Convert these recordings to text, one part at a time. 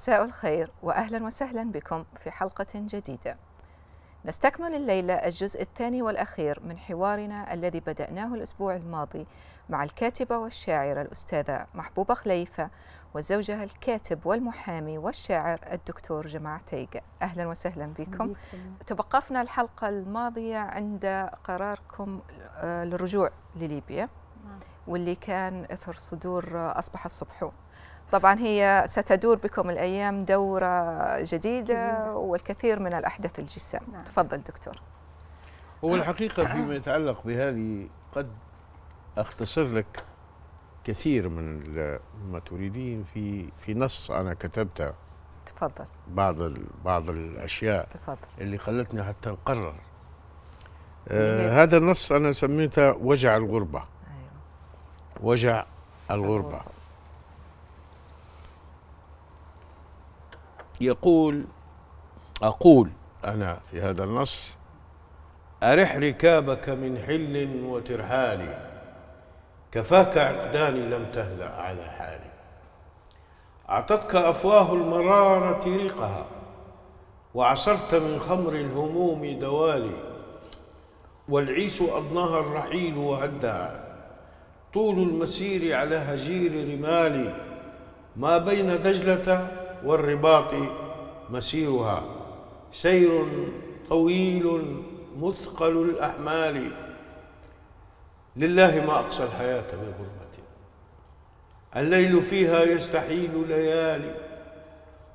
مساء الخير واهلا وسهلا بكم في حلقه جديده. نستكمل الليله الجزء الثاني والاخير من حوارنا الذي بداناه الاسبوع الماضي مع الكاتبه والشاعره الاستاذه محبوبه خليفه وزوجها الكاتب والمحامي والشاعر الدكتور جماعة تيجا أهلا وسهلا بكم توقفنا الحلقة الماضية عند قراركم آه، للرجوع لليبيا نعم. واللي كان إثر صدور آه، أصبح الصبح طبعا هي ستدور بكم الأيام دورة جديدة والكثير من الأحداث الجسام نعم. تفضل دكتور هو الحقيقة فيما يتعلق بهذه قد أختصر لك كثير من ما تريدين في في نص أنا كتبته تفضل بعض بعض الأشياء تفضل اللي خلتني حتى نقرر آه هذا النص أنا سميته وجع الغربة أيوة. وجع الغربة. الغربة. يقول أقول أنا في هذا النص أرح ركابك من حل وترحال كفاك عقدان لم تهدأ على حال أعطتك أفواه المرارة ريقها وعصرت من خمر الهموم دوالي والعيش أضناها الرحيل وعدا طول المسير على هجير رمالي ما بين دجلة والرباط مسيرها سير طويل مثقل الأحمال لله ما أقصى الحياة من الليل فيها يستحيل ليالي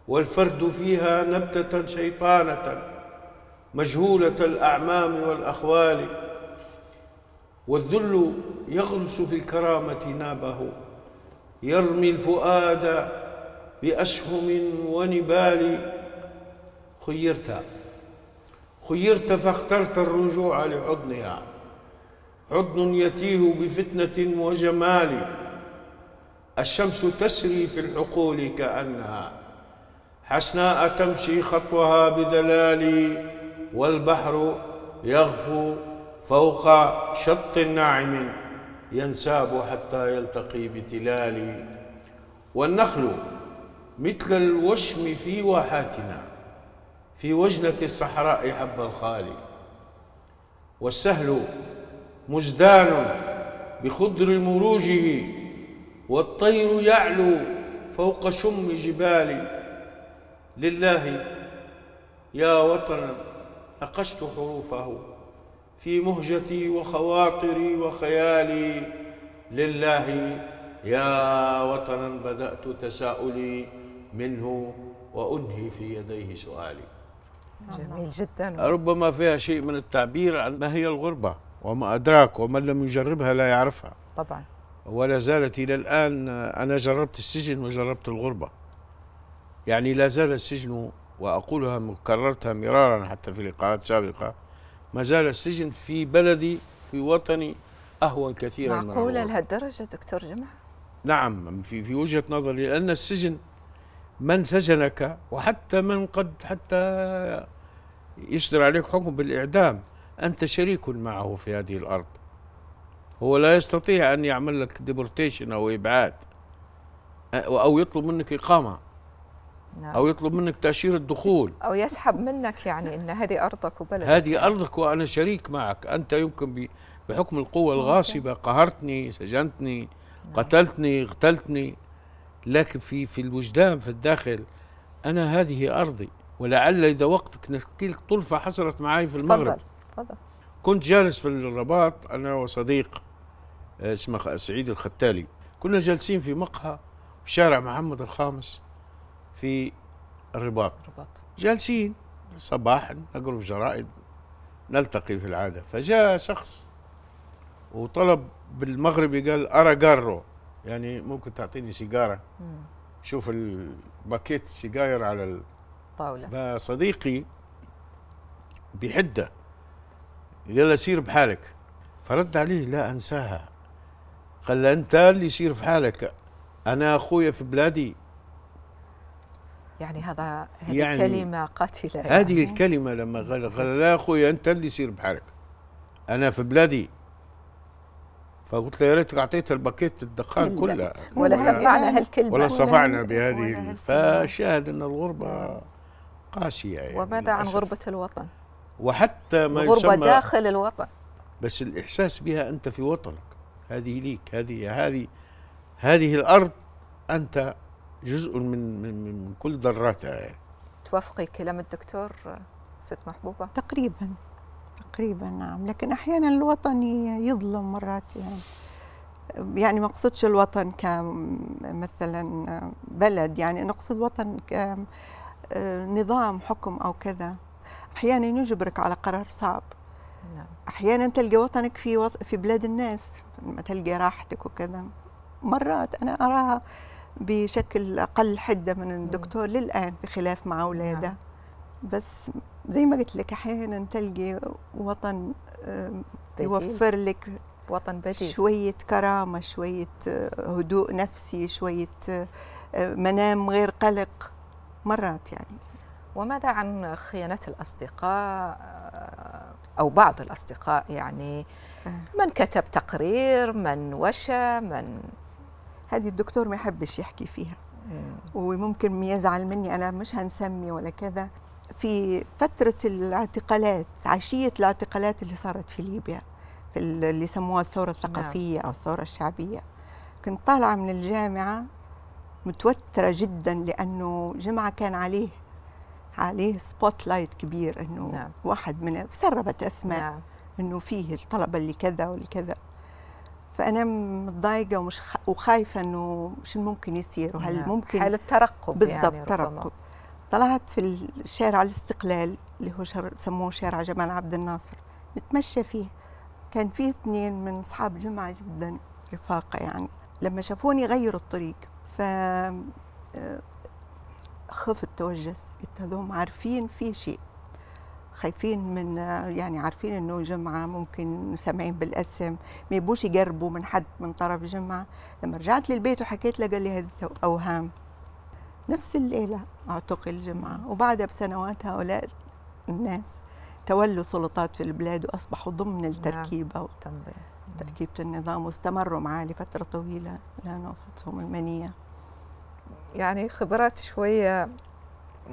والفرد فيها نبتة شيطانة مجهولة الأعمام والأخوال والذل يغرس في الكرامة نابه يرمي الفؤاد بأشهم ونبال خيرت خيرت فاخترت الرجوع لحضنها حضن يتيه بفتنة وجمال الشمس تسري في الحقول كأنها حسناء تمشي خطوها بدلال والبحر يغفو فوق شط ناعم ينساب حتى يلتقي بتلال والنخل مثل الوشم في واحاتنا في وجنة الصحراء حب الخالي والسهل مزدان بخضر مروجه والطير يعلو فوق شم جبال لله يا وطنا نقشت حروفه في مهجتي وخواطري وخيالي لله يا وطنا بدأت تساؤلي منه وأنهي في يديه سؤالي جميل جدا ربما فيها شيء من التعبير عن ما هي الغربة وما أدراك ومن لم يجربها لا يعرفها طبعا ولا زالت إلى الآن أنا جربت السجن وجربت الغربة يعني لا زال السجن وأقولها كررتها مرارا حتى في لقاءات سابقة ما زال السجن في بلدي في وطني أهون كثيرا معقولة لهالدرجة دكتور جمع؟ نعم في في وجهة نظري لأن السجن من سجنك وحتى من قد حتى يصدر عليك حكم بالإعدام أنت شريك معه في هذه الأرض هو لا يستطيع أن يعمل لك ديبورتيشن أو إبعاد أو يطلب منك إقامة نعم. أو يطلب منك تأشيرة دخول أو يسحب منك يعني أن هذه أرضك وبلدك هذه أرضك وأنا شريك معك أنت يمكن بحكم القوة الغاصبة قهرتني سجنتني نعم. قتلتني اغتلتني لكن في في الوجدان في الداخل انا هذه ارضي ولعل اذا وقتك نحكي لك طلفه حصلت معي في المغرب تفضل كنت جالس في الرباط انا وصديق آه، اسمه سعيد الختالي كنا جالسين في مقهى في شارع محمد الخامس في الرباط الرباط جالسين صباحا نقرا في جرائد نلتقي في العاده فجاء شخص وطلب بالمغربي قال ارا جارو يعني ممكن تعطيني سيجاره مم. شوف الباكيت سيجاير على الطاوله فصديقي بحده يلا سير بحالك فرد عليه لا انساها قال له انت اللي سير في حالك انا اخويا في بلادي يعني هذا هذه يعني كلمه قاتله هذه يعني. الكلمه لما قال قال لا اخويا انت اللي سير بحالك انا في بلادي فقلت له يا ريتك اعطيت الباكيت الدخان كلها ولا صفعنا هالكلمه ولا صفعنا بهذه فشاهد ان الغربه قاسيه يعني وماذا عن غربه الوطن؟ وحتى ما غربه يسمى داخل الوطن بس الاحساس بها انت في وطنك هذه ليك هذه هذه هذه الارض انت جزء من من, من كل ذراتها يعني. توافقي كلام الدكتور ست محبوبه؟ تقريبا تقريبا نعم لكن احيانا الوطن يظلم مرات يعني يعني ما اقصدش الوطن كمثلا بلد يعني نقصد وطن كنظام حكم او كذا احيانا يجبرك على قرار صعب نعم. احيانا تلقى وطنك في وط... في بلاد الناس ما تلقى راحتك وكذا مرات انا اراها بشكل اقل حده من الدكتور للان بخلاف مع اولاده نعم. بس زي ما قلت لك احيانا تلقي وطن يوفر لك وطن بديل شوية كرامة شوية آه، هدوء نفسي شوية آه، منام غير قلق مرات يعني وماذا عن خيانة الأصدقاء آه، أو بعض الأصدقاء يعني من كتب تقرير من وشى من هذه الدكتور ما يحبش يحكي فيها وممكن يزعل مني أنا مش هنسمي ولا كذا في فترة الاعتقالات عشية الاعتقالات اللي صارت في ليبيا في اللي سموها الثورة نعم. الثقافية أو الثورة الشعبية كنت طالعة من الجامعة متوترة جدا لأنه جمعة كان عليه عليه سبوت لايت كبير انه نعم. واحد من سربت اسماء نعم. انه فيه الطلبه اللي كذا واللي كذا فانا متضايقه ومش خ... وخايفه انه شو ممكن يصير وهل نعم. ممكن حاله ترقب بالضبط يعني ترقب طلعت في الشارع الاستقلال اللي هو شر... سموه شارع جمال عبد الناصر نتمشى فيه كان فيه اثنين من اصحاب جمعه جدا رفاقه يعني لما شافوني غيروا الطريق ف آه، خفت توجست قلت هذوم عارفين في شيء خايفين من يعني عارفين انه جمعه ممكن سامعين بالاسم ما يبوش يقربوا من حد من طرف جمعه لما رجعت للبيت وحكيت له قال لي هذه اوهام نفس الليلة اعتقل جمعة وبعدها بسنوات هؤلاء الناس تولوا سلطات في البلاد وأصبحوا ضمن نعم. التركيبة تركيبة النظام واستمروا معاه لفترة طويلة لأنه فتهم المنية يعني خبرات شوية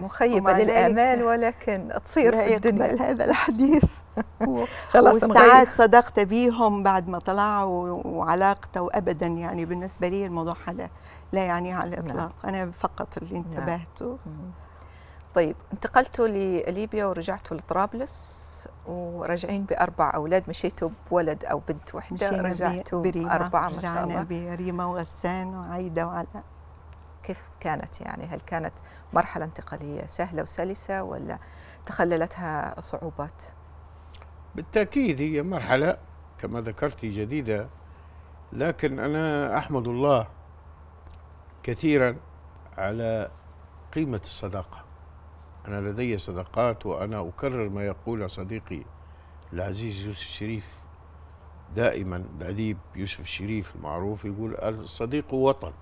مخيبة للآمال ولكن تصير في الدنيا يقبل هذا الحديث خلاص واستعاد صداقته بيهم بعد ما طلعوا وعلاقته وأبدا يعني بالنسبة لي الموضوع هذا لا يعني على نعم. الإطلاق نعم. أنا فقط اللي نعم. انتبهته نعم. طيب انتقلتوا لليبيا ورجعتوا لطرابلس وراجعين باربع اولاد مشيتوا بولد او بنت واحده رجعتوا بريمة. اربعه ما شاء الله بريما وغسان وعايده وعلاء كيف كانت يعني هل كانت مرحله انتقاليه سهله وسلسه ولا تخللتها صعوبات بالتاكيد هي مرحله كما ذكرتي جديده لكن انا احمد الله كثيرا على قيمة الصداقة أنا لدي صداقات وأنا أكرر ما يقول صديقي العزيز يوسف الشريف دائما الأديب يوسف الشريف المعروف يقول الصديق وطن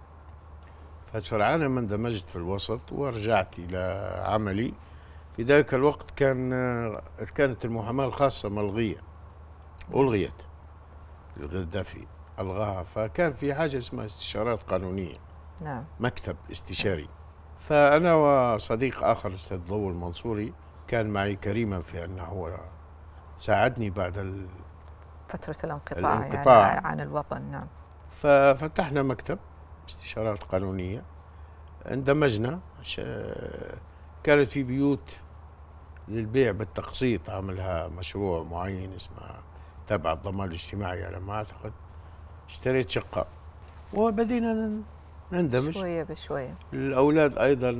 فسرعان ما اندمجت في الوسط ورجعت إلى عملي في ذلك الوقت كان كانت المحاماة الخاصة ملغية ألغيت الغدافي ألغاها فكان في حاجة اسمها استشارات قانونية نعم مكتب استشاري فأنا وصديق آخر الأستاذ ضو المنصوري كان معي كريما في أنه ساعدني بعد فترة الانقطاع, يعني الانقطاع يعني عن الوطن نعم ففتحنا مكتب استشارات قانونية اندمجنا كانت في بيوت للبيع بالتقسيط عملها مشروع معين اسمه تبع الضمان الاجتماعي على ما أعتقد اشتريت شقة وبدينا نندمج شوية بشوية الأولاد أيضا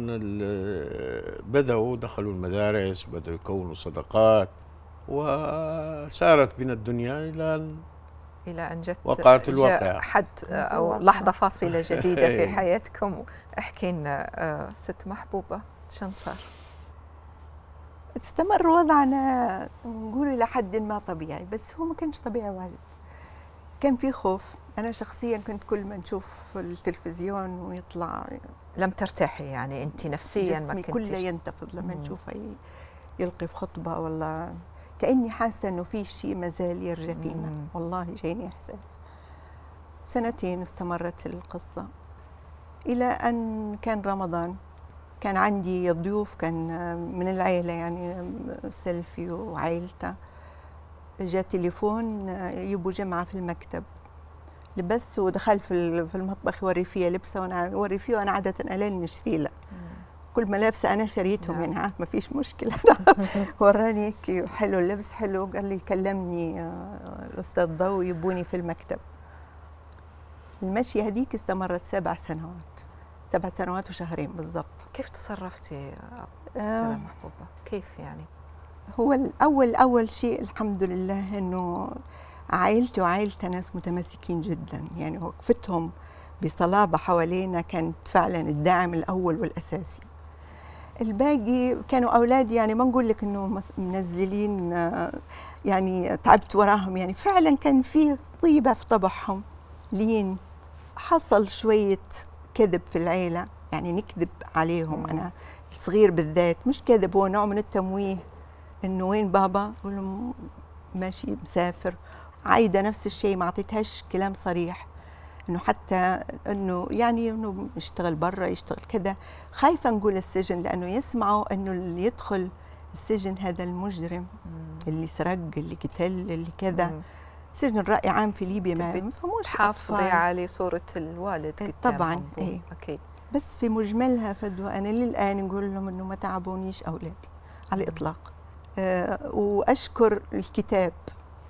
بدأوا دخلوا المدارس بدأوا يكونوا صداقات وسارت بنا الدنيا إلى أن إلى أن جت وقعت الواقع حد أو لحظة فاصلة جديدة في إيه. حياتكم احكي لنا آه، ست محبوبة شن صار؟ استمر وضعنا نقول إلى حد ما طبيعي بس هو ما كانش طبيعي واجد كان في خوف انا شخصيا كنت كل ما نشوف التلفزيون ويطلع لم ترتاحي يعني انت نفسيا ما كنتش كله ينتفض لما نشوفه يلقي في خطبه ولا كاني حاسه انه في شيء ما زال يرجع فينا والله جايني احساس سنتين استمرت القصه الى ان كان رمضان كان عندي ضيوف كان من العيله يعني سيلفي وعائلته جاء تليفون يبوا جمعه في المكتب لبس ودخل في في المطبخ يوري فيها لبسه وانا يوري فيه وانا عاده الين نشري له كل ملابس انا شريتهم نعم. منها ما فيش مشكله وراني حلو اللبس حلو قال لي كلمني آه، الاستاذ ضو يبوني في المكتب المشي هذيك استمرت سبع سنوات سبع سنوات وشهرين بالضبط كيف تصرفتي استاذه آه. محبوبه كيف يعني هو الاول اول شيء الحمد لله انه عائلتي وعائلتها ناس متمسكين جدا يعني وقفتهم بصلابة حوالينا كانت فعلا الداعم الأول والأساسي الباقي كانوا أولادي يعني ما نقول لك إنه منزلين آه، يعني تعبت وراهم يعني فعلا كان في طيبة في طبعهم لين حصل شوية كذب في العيلة يعني نكذب عليهم أنا الصغير بالذات مش كذب هو نوع من التمويه إنه وين بابا؟ أقول ماشي مسافر عايده نفس الشيء ما اعطيتهاش كلام صريح انه حتى انه يعني انه يشتغل برا يشتغل كذا خايفه نقول السجن لانه يسمعوا انه اللي يدخل السجن هذا المجرم اللي سرق اللي قتل اللي كذا سجن الرأي عام في ليبيا ما فموش حافظي على صورة الوالد إيه، قدامهم طبعا ايه اكيد بس في مجملها فدوى انا للان نقول لهم انه ما تعبونيش اولادي على الاطلاق آه واشكر الكتاب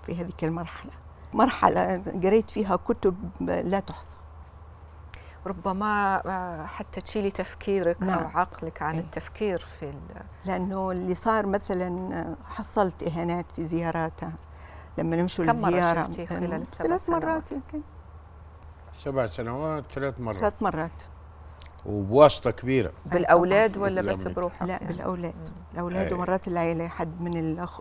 في هذه المرحلة مرحلة قريت فيها كتب لا تحصى ربما آه، حتى تشيلي تفكيرك نعم. أو عقلك عن أي. التفكير في لأنه اللي صار مثلا آه، حصلت إهانات في زياراتها لما نمشوا للزيارة كم مرة خلال آه، ثلاث مرات يمكن سبع سنوات ثلاث مرات ثلاث مرات وبواسطة كبيرة بالأولاد ولا بس بروحك؟ لا يعني. بالأولاد الأولاد ومرات إيه. العائلة حد من الأخ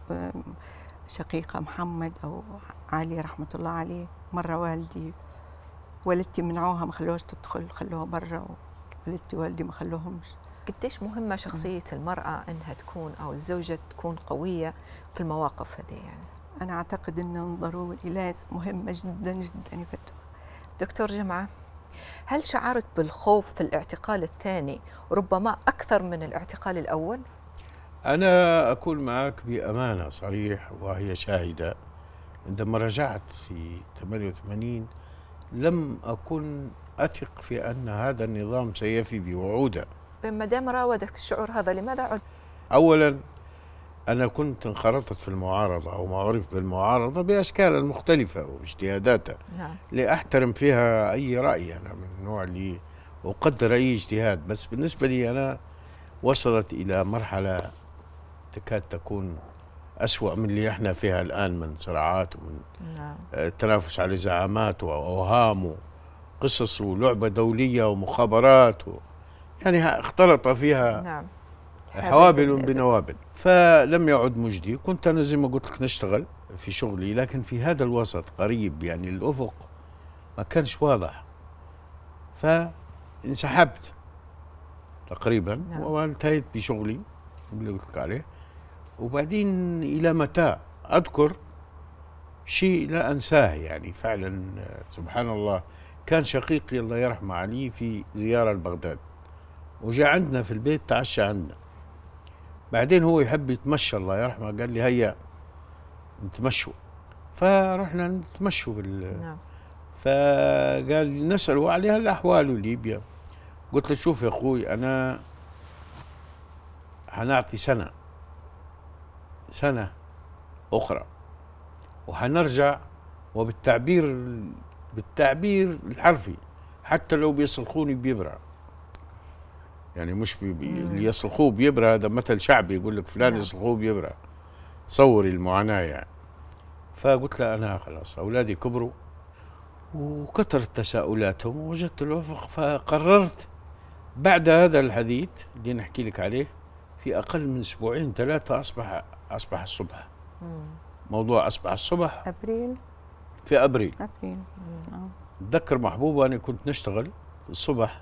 شقيقة محمد أو علي رحمة الله عليه مرة والدي والدتي منعوها ما خلوهاش تدخل خلوها برا والدتي والدي ما خلوهمش قديش مهمة شخصية المرأة أنها تكون أو الزوجة تكون قوية في المواقف هذه يعني أنا أعتقد أنه ضروري لازم مهمة جدا جدا يفتوها دكتور جمعة هل شعرت بالخوف في الاعتقال الثاني ربما أكثر من الاعتقال الأول؟ أنا أكون معك بأمانة صريح وهي شاهدة عندما رجعت في 88 لم أكن أثق في أن هذا النظام سيفي بوعوده طيب، ما دام راودك الشعور هذا لماذا عد؟ أولا أنا كنت انخرطت في المعارضة أو ما عرف بالمعارضة بأشكال مختلفة واجتهاداتها نعم. لأحترم فيها أي رأي أنا من النوع اللي أقدر أي اجتهاد بس بالنسبة لي أنا وصلت إلى مرحلة تكاد تكون أسوأ من اللي احنا فيها الآن من صراعات ومن نعم. آه، تنافس على زعامات وأوهام وقصص ولعبة دولية ومخابرات و يعني اختلط فيها نعم. حوابل بنوابل فلم يعد مجدي كنت أنا زي ما قلت لك نشتغل في شغلي لكن في هذا الوسط قريب يعني الأفق ما كانش واضح فانسحبت تقريبا نعم. وانتهيت بشغلي اللي قلت لك عليه وبعدين إلى متى أذكر شيء لا أنساه يعني فعلا سبحان الله كان شقيقي الله يرحمه علي في زيارة لبغداد وجاء عندنا في البيت تعشى عندنا بعدين هو يحب يتمشى الله يرحمه قال لي هيا نتمشوا فرحنا نتمشوا بال نعم. فقال نسأله عليها الأحوال وليبيا قلت له شوف يا أخوي أنا هنعطي سنة سنة أخرى وحنرجع وبالتعبير بالتعبير الحرفي حتى لو بيصرخوني بيبرع يعني مش بي اللي يصرخوه بيبرع هذا مثل شعبي يقول لك فلان نعم. يصرخوه بيبرع تصوري المعاناة يعني فقلت له أنا خلاص أولادي كبروا وكثرت تساؤلاتهم ووجدت الأفق فقررت بعد هذا الحديث اللي نحكي لك عليه في أقل من أسبوعين ثلاثة أصبح اصبح الصبح مم. موضوع اصبح الصبح ابريل في ابريل ابريل آه. اتذكر محبوبه انا كنت نشتغل الصبح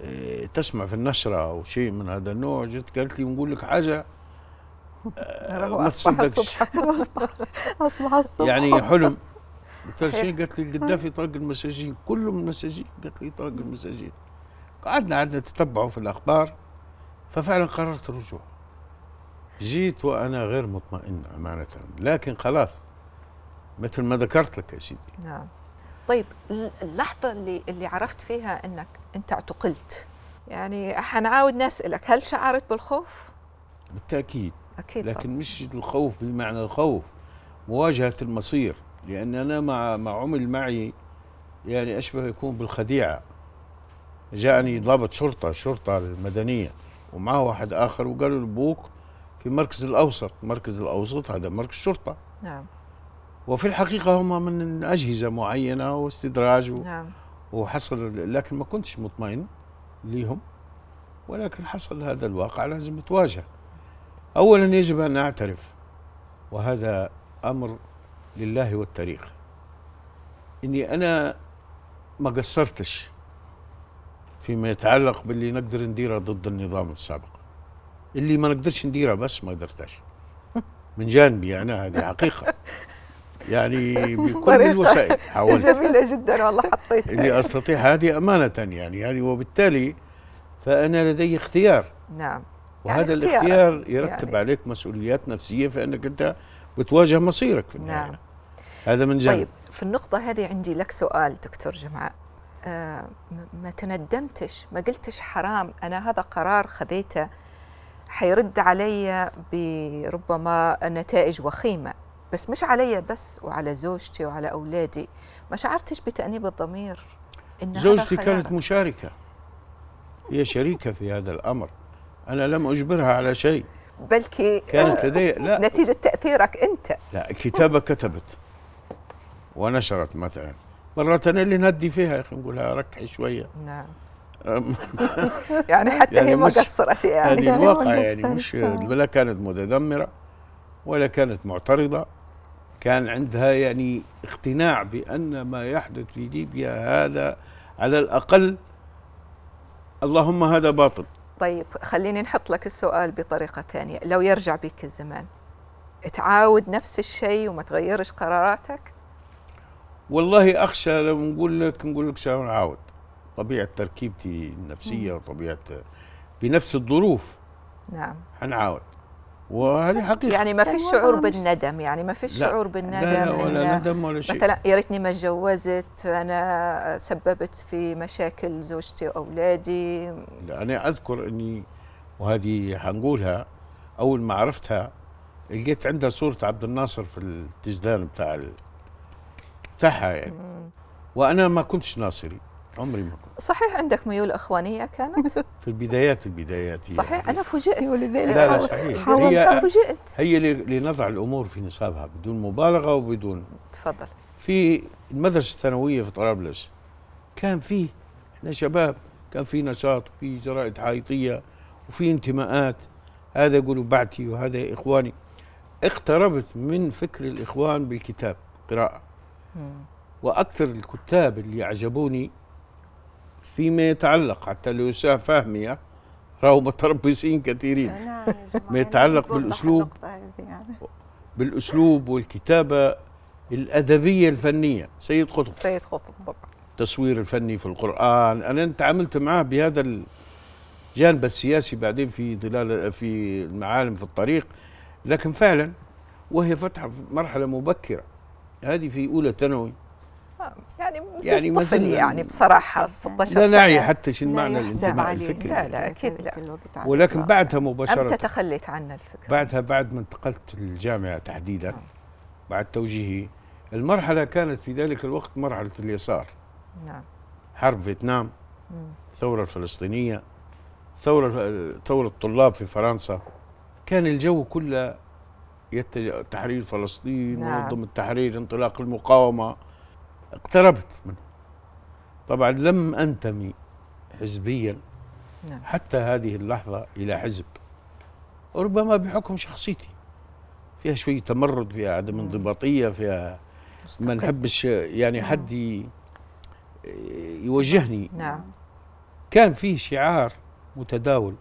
إيه تسمع في النشره او شيء من هذا النوع جت قالت لي نقول لك حاجه آه، ما تصدقش اصبح اصبح الصبح يعني حلم قلت شيء قالت لي آه. القدافي طرق المساجين كلهم المساجين قالت لي طرق المساجين قعدنا قعدنا تتبعوا في الاخبار ففعلا قررت الرجوع جيت وأنا غير مطمئن أمانة لكن خلاص مثل ما ذكرت لك يا سيدي نعم طيب اللحظة اللي اللي عرفت فيها أنك أنت اعتقلت يعني حنعاود نسألك هل شعرت بالخوف؟ بالتأكيد أكيد لكن طبعا. مش الخوف بمعنى الخوف مواجهة المصير لأن أنا مع ما عمل معي يعني أشبه يكون بالخديعة جاءني ضابط شرطة الشرطة المدنية ومعه واحد آخر وقالوا لبوك في مركز الأوسط مركز الأوسط هذا مركز شرطة نعم وفي الحقيقة هم من أجهزة معينة واستدراج و... نعم. وحصل لكن ما كنتش مطمئن ليهم ولكن حصل هذا الواقع لازم نتواجه أولا يجب أن أعترف وهذا أمر لله والتاريخ إني أنا ما قصرتش فيما يتعلق باللي نقدر نديره ضد النظام السابق اللي ما نقدرش نديرها بس ما قدرتش من جانبي انا هذه حقيقه يعني بكل الوسائل حاولت جميله جدا والله حطيتها اللي استطيع هذه امانه يعني،, يعني هذه وبالتالي فانا لدي اختيار نعم يعني وهذا يعني الاختيار يرتب يعني. عليك مسؤوليات نفسيه فانك انت بتواجه مصيرك في النهايه نعم. هذا من جانب طيب في النقطه هذه عندي لك سؤال دكتور جمعاء آه ما تندمتش ما قلتش حرام انا هذا قرار خذيته حيرد علي بربما نتائج وخيمة بس مش علي بس وعلى زوجتي وعلى أولادي ما شعرتش بتأنيب الضمير إن زوجتي كانت مشاركة هي شريكة في هذا الأمر أنا لم أجبرها على شيء بلكي كانت آه، لدي لا نتيجة تأثيرك أنت لا الكتابة كتبت ونشرت مثلا مرات أنا اللي ندي فيها يا أخي نقولها ركحي شوية نعم يعني حتى يعني هي ما قصرت يعني يعني الواقع يعني مش آه. ولا كانت متذمره ولا كانت معترضه كان عندها يعني اقتناع بان ما يحدث في ليبيا هذا على الاقل اللهم هذا باطل طيب خليني نحط لك السؤال بطريقه ثانيه لو يرجع بك الزمان تعاود نفس الشيء وما تغيرش قراراتك والله اخشى لو نقول لك نقول لك سنعاود طبيعه تركيبتي النفسيه وطبيعه بنفس الظروف نعم حنعاود وهذه حقيقه يعني ما في شعور بالندم يعني ما في شعور بالندم لا, لا ولا ندم ولا شيء مثلا يا ريتني ما تجوزت انا سببت في مشاكل زوجتي واولادي لا انا اذكر اني وهذه حنقولها اول ما عرفتها لقيت عندها صوره عبد الناصر في التزدان بتاع بتاعها يعني وانا ما كنتش ناصري عمري ما كنت صحيح عندك ميول اخوانيه كانت؟ في البدايات البدايات صحيح يعني. انا فوجئت ولذلك لا لا صحيح هي فوجئت هي لنضع الامور في نصابها بدون مبالغه وبدون تفضل في المدرسه الثانويه في طرابلس كان فيه احنا شباب كان في نشاط وفي جرائد حائطيه وفي انتماءات هذا يقولوا بعتي وهذا اخواني اقتربت من فكر الاخوان بالكتاب قراءه واكثر الكتاب اللي اعجبوني فيما يتعلق حتى لو فهمي راهو متربصين كثيرين نعم ما يتعلق بالاسلوب يعني. بالاسلوب والكتابه الادبيه الفنيه سيد قطب سيد قطب طبعا التصوير الفني في القران انا تعاملت معاه بهذا الجانب السياسي بعدين في ظلال في المعالم في الطريق لكن فعلا وهي فتحه مرحله مبكره هذه في اولى ثانوي يعني يعني طفل يعني بصراحه 16 سنه لا نعي حتى شن معنى الانتماء الفكري لا لا اكيد لا ولكن بعدها مباشره امتى تخليت عن الفكره؟ بعدها بعد ما انتقلت الجامعه تحديدا آه. بعد توجيهي المرحله كانت في ذلك الوقت مرحله اليسار نعم حرب فيتنام الثوره الفلسطينيه ثوره ثوره الطلاب في فرنسا كان الجو كله يتجه تحرير فلسطين نعم. منظمه التحرير انطلاق المقاومه اقتربت منه طبعا لم أنتمي حزبيا نعم. حتى هذه اللحظة إلى حزب ربما بحكم شخصيتي فيها شوية تمرد فيها عدم انضباطية فيها ما نحبش يعني حد يوجهني نعم كان في شعار متداول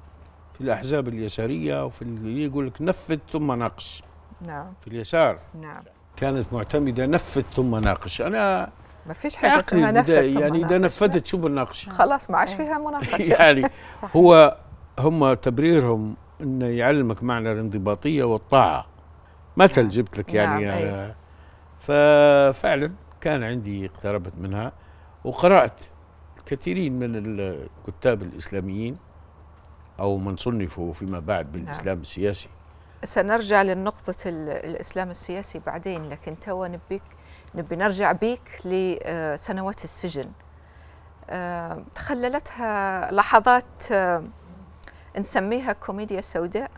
في الأحزاب اليسارية وفي اللي يقول لك نفذ ثم ناقش نعم في اليسار نعم كانت معتمدة نفذ ثم ناقش أنا ما فيش حاجه اسمها نفت يعني اذا نفذت شو بنناقش خلاص ما عادش آه. فيها مناقشه يعني هو هم تبريرهم انه يعلمك معنى الانضباطيه والطاعه مثل نعم. جبت لك يعني, نعم. آه، يعني أيوة. ففعلا كان عندي اقتربت منها وقرات كثيرين من الكتاب الاسلاميين او من صنفوا فيما بعد نعم. بالاسلام نعم. السياسي سنرجع لنقطه الاسلام السياسي بعدين لكن تو نبيك نبي نرجع بيك لسنوات السجن آه، تخللتها لحظات آه، نسميها كوميديا سوداء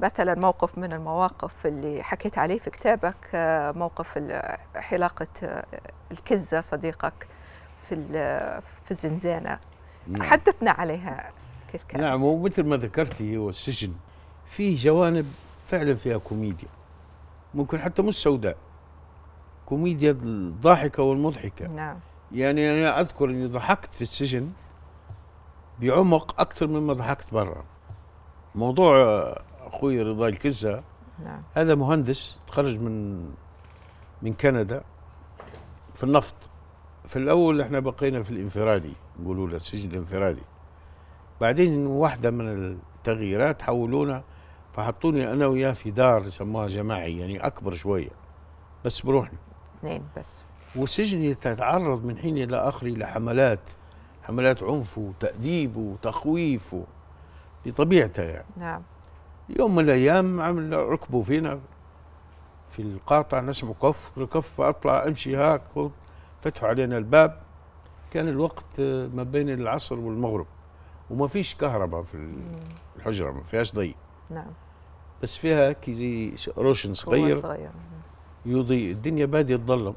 مثلا موقف من المواقف اللي حكيت عليه في كتابك آه، موقف حلاقة الكزة صديقك في في الزنزانة نعم. حدثنا عليها كيف كانت نعم ومثل ما ذكرتي هو السجن فيه جوانب فعلا فيها كوميديا ممكن حتى مش سوداء كوميديا الضاحكة والمضحكة نعم يعني أنا أذكر أني ضحكت في السجن بعمق أكثر مما ضحكت برا موضوع أخوي رضا الكزة نعم. هذا مهندس تخرج من من كندا في النفط في الأول احنا بقينا في الانفرادي نقولوا له السجن الانفرادي بعدين واحدة من التغييرات حولونا فحطوني أنا وياه في دار يسموها جماعي يعني أكبر شوية بس بروحنا اثنين بس والسجن يتعرض من حين إلى آخر لحملات حملات عنف وتأديب وتخويف بطبيعته يعني نعم يوم من الأيام عمل ركبوا فينا في القاطع نسمع كف كف أطلع أمشي هاك فتحوا علينا الباب كان الوقت ما بين العصر والمغرب وما فيش كهرباء في الحجرة ما فيهاش ضي نعم بس فيها كي زي روشن صغير, صغير. يضيء الدنيا بادية تظلم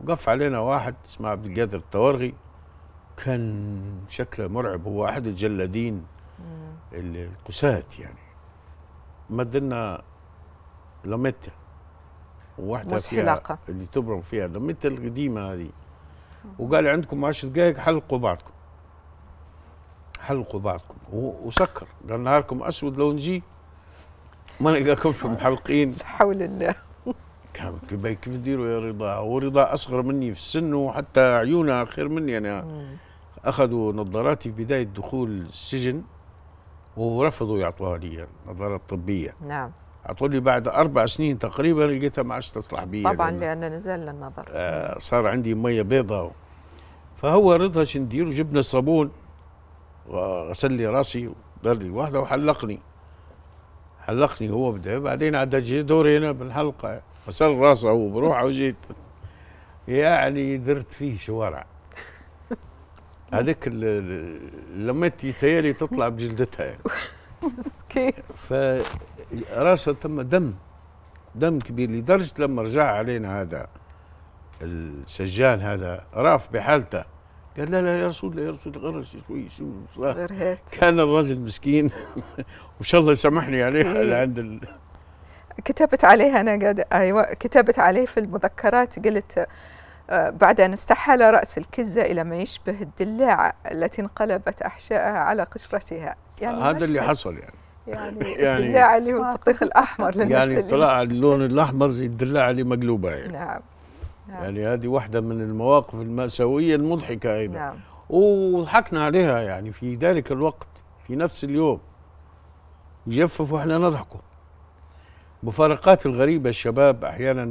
وقف علينا واحد اسمه عبد القادر التورغي كان شكله مرعب هو احد الجلادين القساة يعني مد لنا لميته فيها حلقة. اللي تبرم فيها لميتا القديمه هذه وقال عندكم 10 دقائق حلقوا بعضكم حلقوا بعضكم وسكر قال نهاركم اسود لو نجي ما نلقاكمش محلقين حول الله حبيبتي كيف ديروا يا رضا ورضا اصغر مني في السن وحتى عيونها خير مني انا اخذوا نظاراتي في بدايه دخول السجن ورفضوا يعطوها لي نظارات طبيه نعم اعطوا لي بعد اربع سنين تقريبا لقيتها ما عادش تصلح بي طبعا لان نزل النظر آه صار عندي ميه بيضاء فهو رضا ندير جبنا صابون وغسل لي راسي ودار لي واحده وحلقني حلقني هو بده بعدين عاد دوري انا بالحلقه وصل راسه هو بروحه وجيت يعني درت فيه شوارع هذيك لميت يتهيألي تطلع بجلدتها يعني فراسه تم دم دم كبير لدرجه لما رجع علينا هذا السجان هذا راف بحالته قال لا لا يا رسول الله يا رسول الله غير شوي شو غير كان الرجل مسكين وان شاء الله يسامحني عليها اللي عند ال... كتبت عليها انا قاعد ايوه كتبت عليه في المذكرات قلت آه، بعد أن استحال رأس الكزة إلى ما يشبه الدلاعة التي انقلبت أحشائها على قشرتها يعني آه، هذا اللي حصل يعني يعني, يعني الدلاعة اللي هو البطيخ الأحمر يعني طلع اللون الأحمر زي الدلاعة اللي مقلوبة يعني نعم نعم. يعني هذه واحدة من المواقف المأساوية المضحكة أيضا نعم. وضحكنا عليها يعني في ذلك الوقت في نفس اليوم يجفف وإحنا نضحكوا مفارقات الغريبة الشباب أحيانا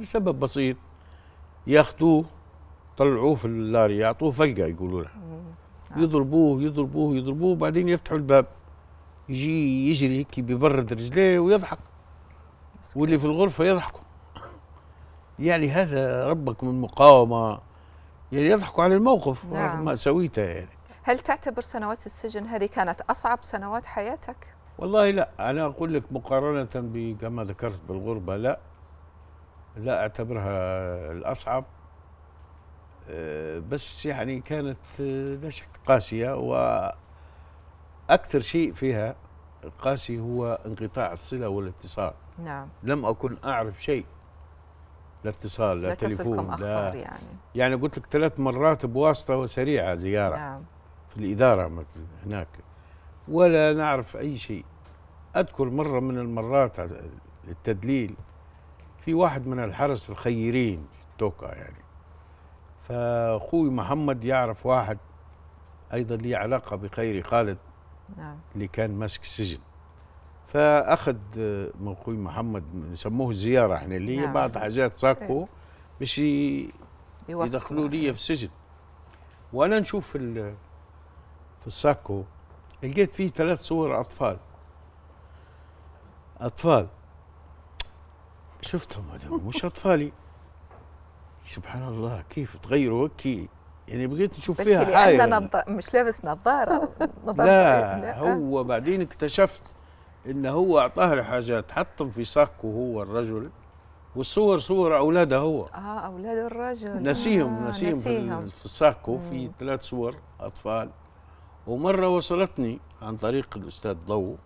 لسبب بسيط ياخذوه طلعوه في اللاري يعطوه فلقة يقولوا لها نعم. يضربوه يضربوه يضربوه بعدين يفتحوا الباب يجي يجري هيك ببرد رجليه ويضحك واللي في الغرفة يضحكوا يعني هذا ربك من مقاومه يعني يضحكوا على الموقف نعم. مأساويته يعني هل تعتبر سنوات السجن هذه كانت أصعب سنوات حياتك؟ والله لا أنا أقول لك مقارنة كما ذكرت بالغربة لا لا أعتبرها الأصعب آه، بس يعني كانت آه، لا شك قاسية وأكثر شيء فيها قاسي هو انقطاع الصلة والاتصال نعم لم أكن أعرف شيء لا اتصال لا تليفون لا يعني يعني قلت لك ثلاث مرات بواسطه وسريعه زياره نعم. في الاداره هناك ولا نعرف اي شيء اذكر مره من المرات للتدليل في واحد من الحرس الخيرين في توكا يعني فاخوي محمد يعرف واحد ايضا لي علاقه بخيري خالد نعم. اللي كان ماسك السجن فاخذ آه، من اخوي محمد نسموه زياره احنا اللي هي نعم. بعض حاجات ساكو إيه. باش يدخلوا لي إيه. في السجن وانا نشوف في في الساكو لقيت فيه ثلاث صور اطفال اطفال شفتهم هذول مش اطفالي سبحان الله كيف تغيروا هيك يعني بغيت نشوف فيها حاجه نظ... مش لابس نظاره لا, لا هو بعدين اكتشفت إن هو أعطاه الحاجات حطهم في صكه هو الرجل والصور صور أولاده هو آه أولاد الرجل نسيهم آه نسيهم, نسيهم في صكه في ثلاث صور أطفال ومرة وصلتني عن طريق الأستاذ ضو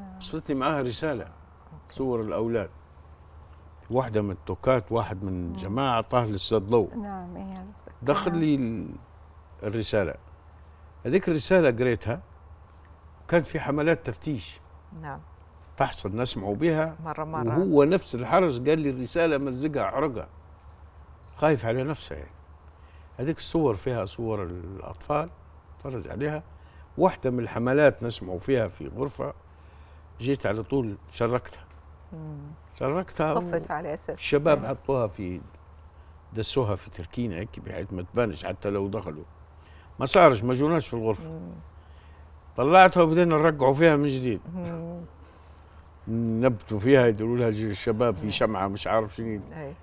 نعم. وصلتني معها رسالة أوكي. صور الأولاد واحدة من التوكات واحد من مم. جماعة اعطاه الأستاذ ضو نعم, إيه، نعم. دخل لي الرسالة هذيك الرسالة قريتها كان في حملات تفتيش نعم تحصل نسمع بها مرة مرة وهو نفس الحرس قال لي الرسالة مزقها عرقها خايف على نفسه يعني هذيك الصور فيها صور الأطفال تفرج عليها واحدة من الحملات نسمعوا فيها في غرفة جيت على طول شركتها شركتها خفت على أساس الشباب نعم. حطوها في دسوها في تركينة هيك بحيث ما تبانش حتى لو دخلوا ما صارش ما جوناش في الغرفة مم. طلعتها وبدينا نرقعوا فيها من جديد نبتوا فيها يديروا لها الشباب في شمعه مش عارف شنو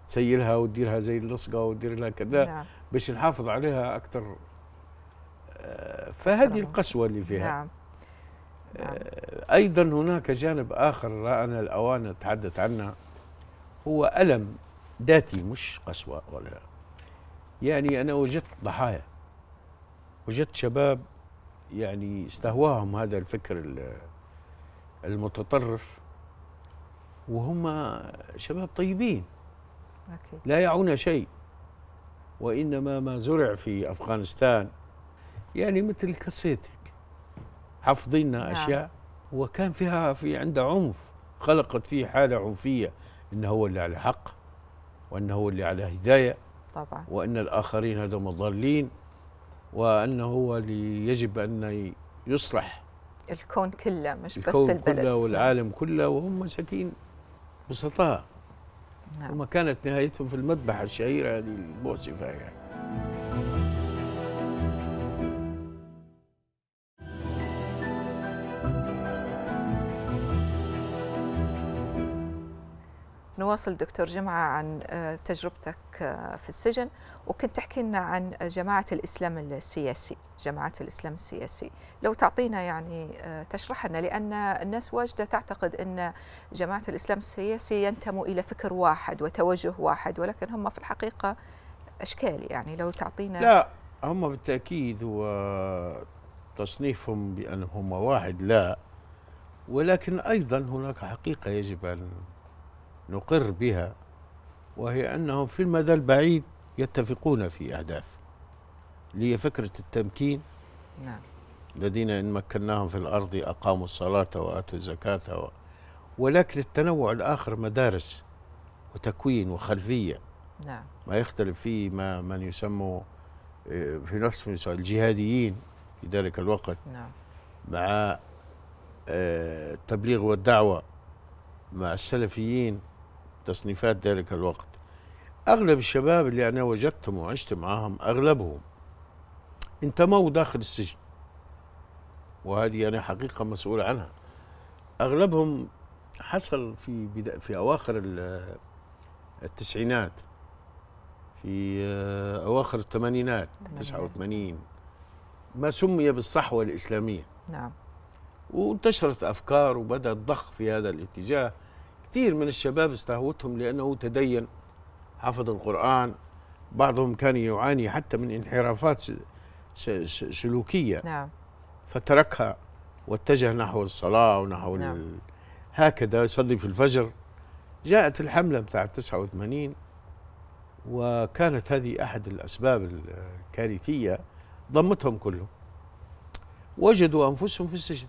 تسيلها وديرها زي اللصقه وتدير لها كذا نعم. باش نحافظ عليها اكثر آه، فهذه القسوه اللي فيها نعم. نعم. ايضا هناك جانب اخر رانا الاوان تحدث عنه هو الم ذاتي مش قسوه ولا يعني انا وجدت ضحايا وجدت شباب يعني استهواهم هذا الفكر المتطرف وهم شباب طيبين أكيد. لا يعون شيء وإنما ما زرع في أفغانستان يعني مثل كاسيتك حفظينا نعم. أشياء وكان فيها في عنده عنف خلقت فيه حالة عنفية إنه هو اللي على حق وأنه هو اللي على هداية طبعا وأن الآخرين هذو مضلين وانه هو اللي يجب ان يصلح الكون كله مش الكون بس البلد كله والعالم كله وهم مساكين بسطاء نعم. وما كانت نهايتهم في المذبحه الشهيره هذه المؤسفه يعني نواصل دكتور جمعة عن آه، تجربتك آه، في السجن وكنت تحكي لنا عن جماعة الإسلام السياسي جماعة الإسلام السياسي لو تعطينا يعني آه، تشرح لنا لأن الناس واجدة تعتقد أن جماعة الإسلام السياسي ينتموا إلى فكر واحد وتوجه واحد ولكن هم في الحقيقة أشكال يعني لو تعطينا لا هم بالتأكيد وتصنيفهم بأنهم واحد لا ولكن أيضا هناك حقيقة يجب أن نقر بها وهي أنهم في المدى البعيد يتفقون في أهداف لي فكرة التمكين نعم الذين إن مكناهم في الأرض أقاموا الصلاة وآتوا الزكاة و... ولكن التنوع الآخر مدارس وتكوين وخلفية نعم ما يختلف فيه ما من يسموا آه، في نفس المثال الجهاديين في ذلك الوقت نعم مع آه، التبليغ والدعوة مع السلفيين تصنيفات ذلك الوقت أغلب الشباب اللي أنا وجدتهم وعشت معاهم أغلبهم انتموا داخل السجن وهذه أنا حقيقة مسؤول عنها أغلبهم حصل في بدا في أواخر التسعينات في آه، أواخر الثمانينات 89 ما سمي بالصحوة الإسلامية نعم وانتشرت أفكار وبدأ الضخ في هذا الاتجاه كثير من الشباب استهوتهم لأنه تدين حفظ القرآن بعضهم كان يعاني حتى من انحرافات سلوكية نعم. فتركها واتجه نحو الصلاة ونحو نعم. ال... هكذا يصلي في الفجر جاءت الحملة بتاع 89 وكانت هذه أحد الأسباب الكارثية ضمتهم كلهم وجدوا أنفسهم في السجن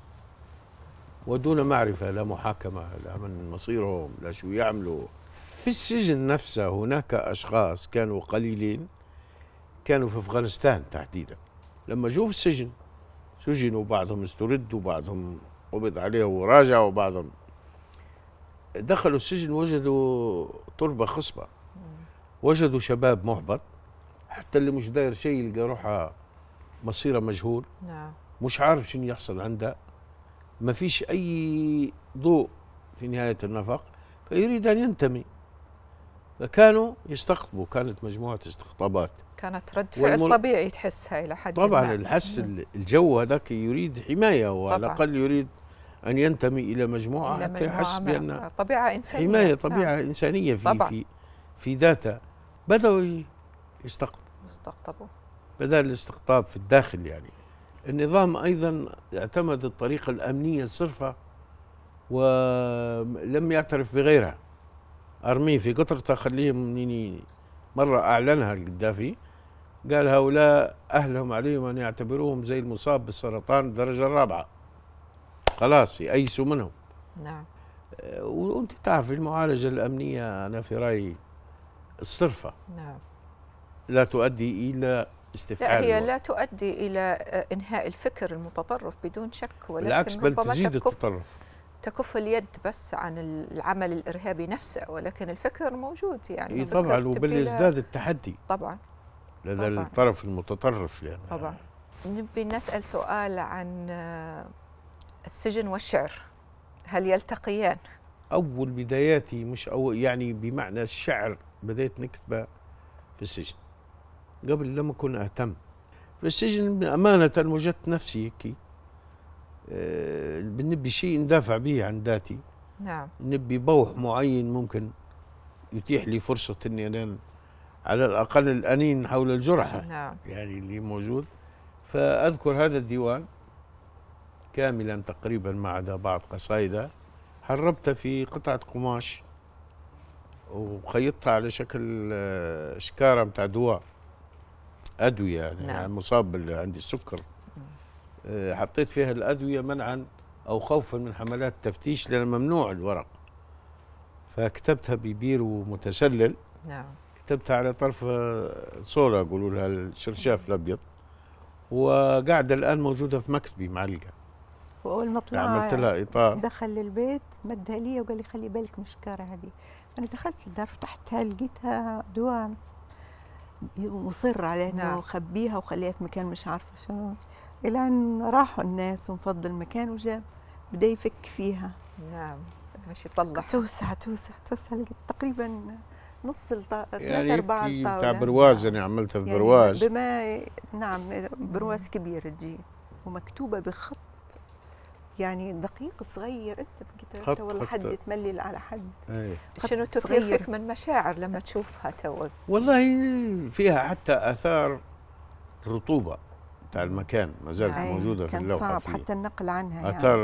ودون معرفة لا محاكمة لا من مصيرهم لا شو يعملوا في السجن نفسه هناك أشخاص كانوا قليلين كانوا في أفغانستان تحديدا لما جو في السجن سجنوا بعضهم استردوا بعضهم قبض عليه وراجع وبعضهم دخلوا السجن وجدوا تربة خصبة وجدوا شباب محبط حتى اللي مش داير شيء يلقى روحه مصيره مجهول نعم مش عارف شنو يحصل عندها ما فيش أي ضوء في نهاية النفق فيريد أن ينتمي فكانوا يستقطبوا كانت مجموعة استقطابات كانت رد فعل والمل... طبيعي تحسها إلى حد طبعا الحس الجو هذاك يريد حماية وعلى الأقل يريد أن ينتمي إلى مجموعة إلى حتى يحس بأن طبيعة إنسانية حماية نعم. طبيعة نعم. إنسانية في طبعا. في في ذاته بدأوا يستقطبوا يستقطبوا بدأ الاستقطاب في الداخل يعني النظام أيضا اعتمد الطريقة الأمنية الصرفة ولم يعترف بغيرها أرميه في قطرته خليهم مرة أعلنها القدافي قال هؤلاء أهلهم عليهم أن يعتبروهم زي المصاب بالسرطان الدرجة الرابعة خلاص يأيسوا منهم نعم أه، وأنت تعرف المعالجة الأمنية أنا في رأيي الصرفة نعم لا تؤدي إلى استفعال لا هي لا تؤدي الى آه، انهاء الفكر المتطرف بدون شك ولكن بالعكس بل تزيد تكف التطرف تكف اليد بس عن العمل الارهابي نفسه ولكن الفكر موجود يعني إيه طبعا وبل يزداد التحدي طبعا لدى طبعًا الطرف المتطرف يعني طبعا نبي نسال سؤال عن آه، السجن والشعر هل يلتقيان؟ اول بداياتي مش أول يعني بمعنى الشعر بديت نكتبه في السجن قبل لم أكن أهتم في السجن أمانة وجدت نفسي هيك آه، بنبي شيء ندافع به عن ذاتي نعم نبي بوح معين ممكن يتيح لي فرصة أني أنا على الأقل الأنين حول الجرحى نعم يعني اللي موجود فأذكر هذا الديوان كاملا تقريبا ما عدا بعض قصائده هربتها في قطعة قماش وخيطتها على شكل آه، شكارة متاع دوار ادويه يعني, نعم. يعني مصاب عندي السكر آه، حطيت فيها الادويه منعا او خوفا من حملات التفتيش لان ممنوع الورق فكتبتها ببير ومتسلل نعم كتبتها على طرف آه، صوره يقولوا لها الشرشاف الابيض وقاعده الان موجوده في مكتبي معلقه واول ما طلع عملت لها اطار دخل للبيت مدها لي وقال لي خلي بالك من الشكاره هذه انا دخلت الدار فتحتها لقيتها دوام مصر على انه نعم. خبيها وخليها في مكان مش عارفه شنو الى ان راحوا الناس ونفض المكان وجاب بدا يفك فيها نعم مش يطلع توسع توسع توسع تقريبا نص ثلاثة يعني أرباع الطاولة بتاع برواز أنا يعني عملتها في يعني برواز يعني بما نعم برواز كبير تجي ومكتوبة بخط يعني دقيق صغير انت بقيت والله حد يتملل على حد أيه. شنو تغيرك من مشاعر لما تشوفها تو والله فيها حتى اثار رطوبه بتاع المكان ما زالت أيه. موجوده في اللوحه صعب فيه. حتى النقل عنها يعني. اثار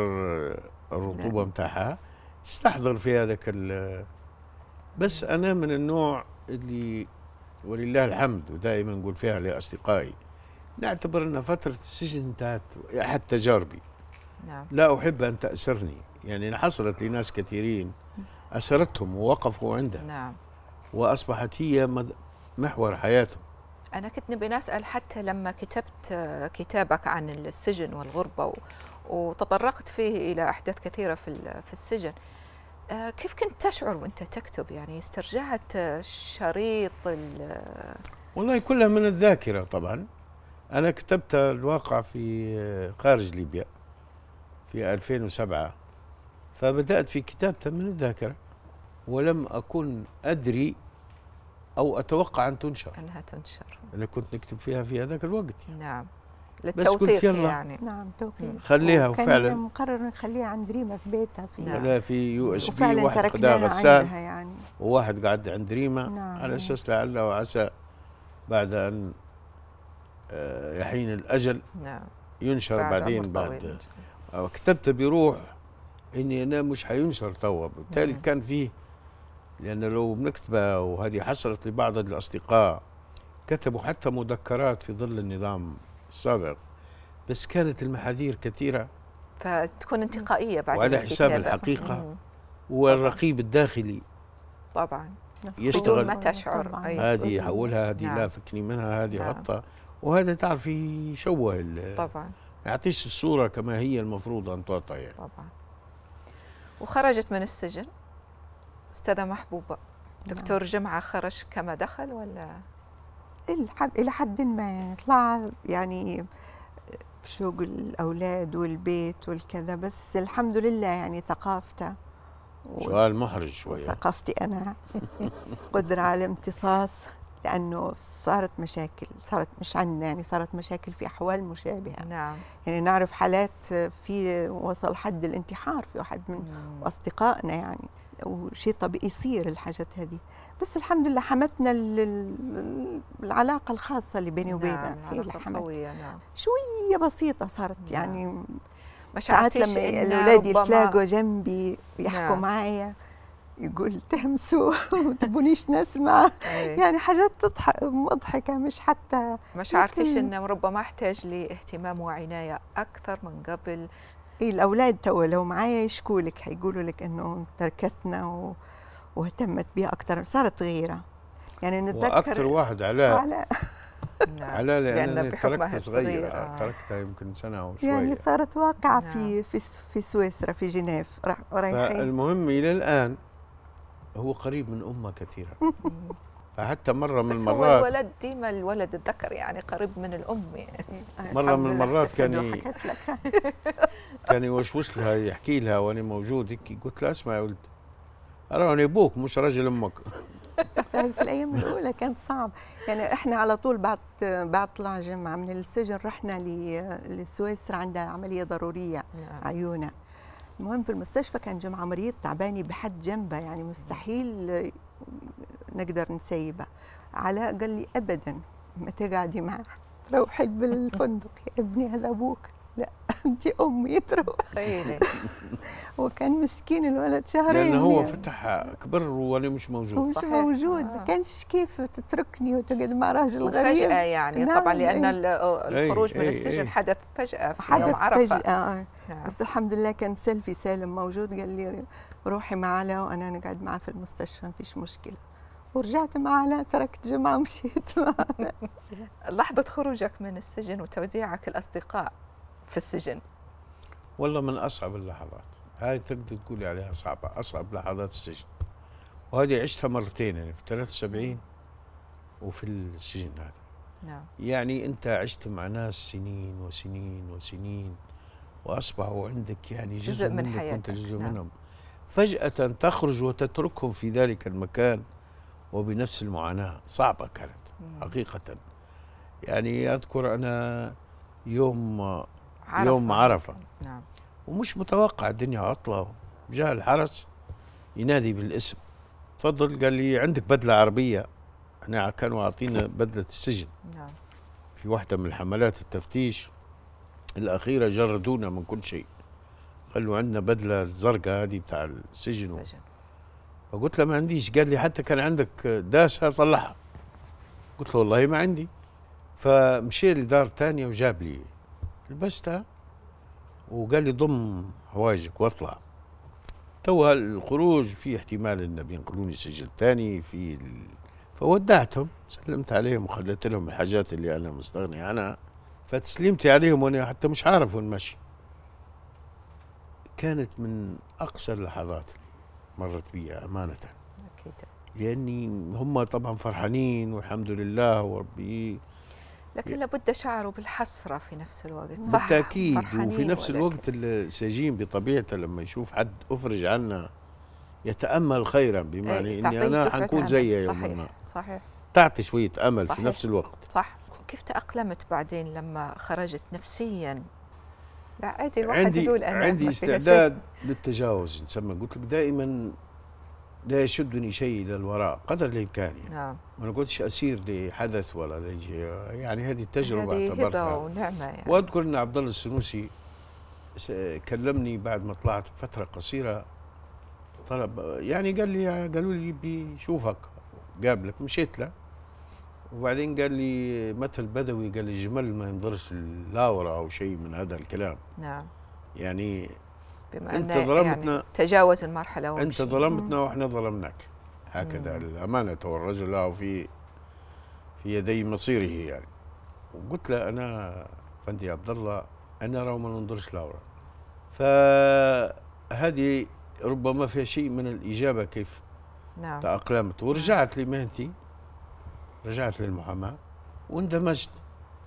الرطوبه نعم. بتاعها تستحضر في هذاك بس انا من النوع اللي ولله الحمد ودائما نقول فيها لاصدقائي نعتبر ان فتره السجن انتهت احد تجاربي نعم. لا أحب أن تأسرني يعني حصلت لي ناس كثيرين أسرتهم ووقفوا عندها نعم. وأصبحت هي محور حياتهم أنا كنت نبي نسأل حتى لما كتبت كتابك عن السجن والغربة وتطرقت فيه إلى أحداث كثيرة في في السجن آه، كيف كنت تشعر وأنت تكتب يعني استرجعت شريط والله كلها من الذاكرة طبعا أنا كتبت الواقع في خارج ليبيا في 2007 فبدأت في كتابته من الذاكرة ولم أكن أدري أو أتوقع أن تنشر أنها تنشر أنا كنت نكتب فيها في هذاك الوقت يعني. نعم للتوثيق يعني نعم توثيق خليها وفعلا كان مقرر نخليها عند ريما في بيتها في نعم. في يو اس بي وفعلا تركناها غسان يعني. وواحد قعد عند ريما نعم. على اساس لعله وعسى بعد ان آه، يحين الاجل نعم. ينشر بعد بعدين بعد وكتبت بروح اني انا مش حينشر توا بالتالي كان فيه لان لو بنكتبه وهذه حصلت لبعض الاصدقاء كتبوا حتى مذكرات في ظل النظام السابق بس كانت المحاذير كثيره فتكون انتقائيه بعد وعلى حساب الحقيقه مم. والرقيب الداخلي طبعا يشتغل ما تشعر هذه يحولها هذه نعم. لافكني منها هذه نعم. حطها وهذا تعرفي يشوه طبعا يعطيش الصورة كما هي المفروض أن تعطى يعني. طبعا وخرجت من السجن أستاذة محبوبة دكتور نعم. جمعة خرج كما دخل ولا إلى حد ما طلع يعني شغل الأولاد والبيت والكذا بس الحمد لله يعني ثقافته سؤال محرج شوية ثقافتي أنا قدرة على امتصاص لانه صارت مشاكل صارت مش عندنا يعني صارت مشاكل في احوال مشابهه نعم يعني نعرف حالات في وصل حد الانتحار في واحد من نعم. اصدقائنا يعني وشيء طبيعي يصير الحاجات هذه بس الحمد لله حمتنا العلاقه الخاصه اللي بيني وبينها نعم هي إيه، العلاقة قويه نعم شويه بسيطه صارت نعم. يعني ما ساعات لما الاولاد تلاقوا جنبي يحكوا نعم. معايا يقول تهمسوا وما تبونيش نسمع إيه. يعني حاجات تضحك مضحكه مش حتى ما شعرتيش انه ربما احتاج لاهتمام وعنايه اكثر من قبل إيه الاولاد تو لو معايا يشكوا لك حيقولوا لك انه تركتنا و... واهتمت بها اكثر صارت غيره يعني نتذكر واكثر واحد على على نعم. على لان تركتها صغيره آه. تركتها يمكن سنه او شويه يعني صارت واقعه في نعم. في في سويسرا في جنيف رايحين المهم الى الان هو قريب من امه كثيرا فحتى مره من المرات بس هو الولد ديما الولد الذكر يعني قريب من الام يعني مره من المرات كان كان يوشوش لها يحكي لها وانا موجود هيك قلت لها اسمع يا ولد راني ابوك مش راجل امك يعني في الايام الاولى كانت صعب يعني احنا على طول بعد بعد طلع جمعه من السجن رحنا لسويسرا عندها عمليه ضروريه نعم. عيونه المهم في المستشفى كان جمعة مريض تعباني بحد جنبه يعني مستحيل نقدر نسيبه علاء قال لي ابدا ما تقعدي معه روحي بالفندق يا ابني هذا ابوك لا انت امي تروحي وكان مسكين الولد شهرين لانه هو يعني. فتح كبر ولا مش موجود مش صحيح. موجود ما آه. كانش كيف تتركني وتقعد مع راجل غريب فجاه يعني طبعا نعم، لان إيه. الخروج من إيه، إيه، السجن حدث فجاه في حدث يوم عرفه فجاه آه. نعم. بس الحمد لله كان سيلفي سالم موجود قال لي روحي مع علاء وانا نقعد معاه في المستشفى ما فيش مشكله ورجعت مع علاء تركت جمعه ومشيت مع لحظه خروجك من السجن وتوديعك الاصدقاء في السجن والله من اصعب اللحظات هاي تقدر تقولي عليها صعبه اصعب لحظات السجن وهذه عشتها مرتين يعني في 73 وفي السجن هذا نعم يعني انت عشت مع ناس سنين وسنين وسنين واصبحوا عندك يعني جزء, جزء من حياتك كنت جزء نعم. منهم فجاه تخرج وتتركهم في ذلك المكان وبنفس المعاناه صعبه كانت مم. حقيقه يعني اذكر انا يوم عرفة. يوم عرفه نعم ومش متوقع الدنيا عطله جاء الحرس ينادي بالاسم تفضل قال لي عندك بدله عربيه احنا كانوا عاطينا بدله السجن نعم في واحده من الحملات التفتيش الاخيره جردونا من كل شيء قالوا عندنا بدله زرقاء هذه بتاع السجن السجن فقلت له ما عنديش قال لي حتى كان عندك داسه طلعها قلت له والله ما عندي فمشي لدار ثانية وجاب لي لبستها وقال لي ضم حوايجك واطلع تو الخروج في احتمال ان بينقلوني سجل ثاني في ال... فودعتهم سلمت عليهم وخليت لهم الحاجات اللي انا مستغني عنها فتسليمتي عليهم وانا حتى مش عارف وين ماشي كانت من اقصى اللحظات اللي مرت بي امانه اكيد طيب. لاني هم طبعا فرحانين والحمد لله وربي لكن لابد شعروا بالحسرة في نفس الوقت صح بالتأكيد وفي نفس ولكن. الوقت السجين بطبيعته لما يشوف حد أفرج عنا يتأمل خيرا بمعنى إيه، أني أنا حنكون زيه يوم ما صحيح تعطي شوية أمل صحيح. في نفس الوقت صح كيف تأقلمت بعدين لما خرجت نفسيا لا عادي الواحد عندي يقول أنا عندي استعداد للتجاوز نسمى قلت لك دائما لا يشدني شيء إلى الوراء قدر الإمكان يعني. نعم ما قلتش أسير لحدث ولا يعني هذه التجربة هذه اعتبرتها ونعمة يعني. وأذكر أن عبد الله السنوسي كلمني بعد ما طلعت بفترة قصيرة طلب يعني قال لي قالوا لي بيشوفك قابلك مشيت له وبعدين قال لي مثل بدوي قال لي الجمل ما ينظرش اللاورة أو شيء من هذا الكلام نعم يعني بما أنت ظلمتنا يعني تجاوز المرحلة ومشي. أنت ظلمتنا وإحنا ظلمناك هكذا مم. الأمانة والرجل له في في يدي مصيره يعني وقلت له أنا فندي عبد الله أنا راه ما ننظرش لاورا فهذه ربما فيها شيء من الإجابة كيف نعم تأقلمت ورجعت لمهنتي رجعت للمحاماه واندمجت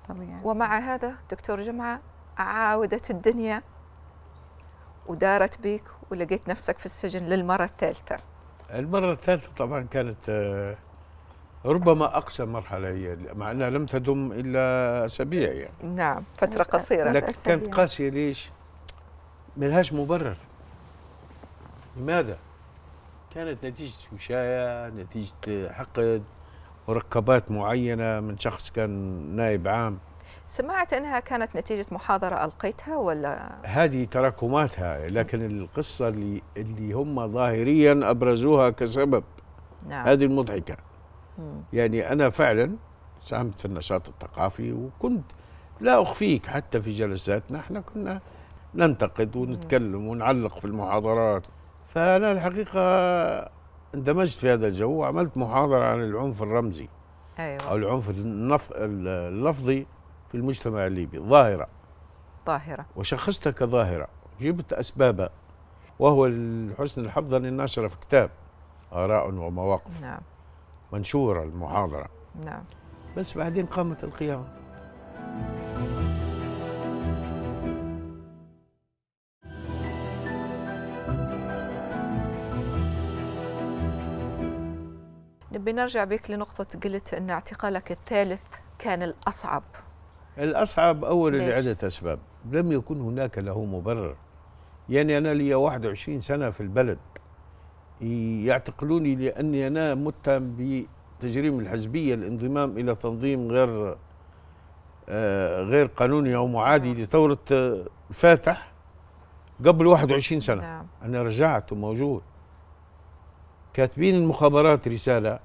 طبيعي ومع هذا دكتور جمعه عاودت الدنيا ودارت بيك ولقيت نفسك في السجن للمره الثالثه المره الثالثه طبعا كانت آه، ربما اقصى مرحله هي مع انها لم تدم الا اسابيع يعني نعم فتره قصيره لكن كانت قاسيه ليش؟ ملهاش مبرر لماذا؟ كانت نتيجة وشاية نتيجة حقد مركبات معينة من شخص كان نائب عام سمعت أنها كانت نتيجة محاضرة ألقيتها ولا هذه تراكماتها لكن القصة اللي, اللي هم ظاهريا أبرزوها كسبب نعم. هذه المضحكة مم. يعني أنا فعلا ساهمت في النشاط الثقافي وكنت لا أخفيك حتى في جلساتنا احنا كنا ننتقد ونتكلم ونعلق في المحاضرات فأنا الحقيقة اندمجت في هذا الجو وعملت محاضرة عن العنف الرمزي أيوة. أو العنف النف... اللفظي في المجتمع الليبي ظاهرة ظاهرة وشخصتها كظاهرة جبت أسبابها وهو لحسن الحظ أني ناشرة في كتاب آراء ومواقف نعم منشورة المحاضرة نعم بس بعدين قامت القيامة بنرجع بك لنقطة قلت أن اعتقالك الثالث كان الأصعب الأصعب أولا لعدة أسباب لم يكن هناك له مبرر يعني أنا لي 21 سنة في البلد يعتقلوني لأني أنا متهم بتجريم الحزبية الانضمام إلى تنظيم غير آه، غير قانوني أو معادي لثورة الفاتح آه، قبل 21 سنة نعم. أنا رجعت وموجود كاتبين المخابرات رسالة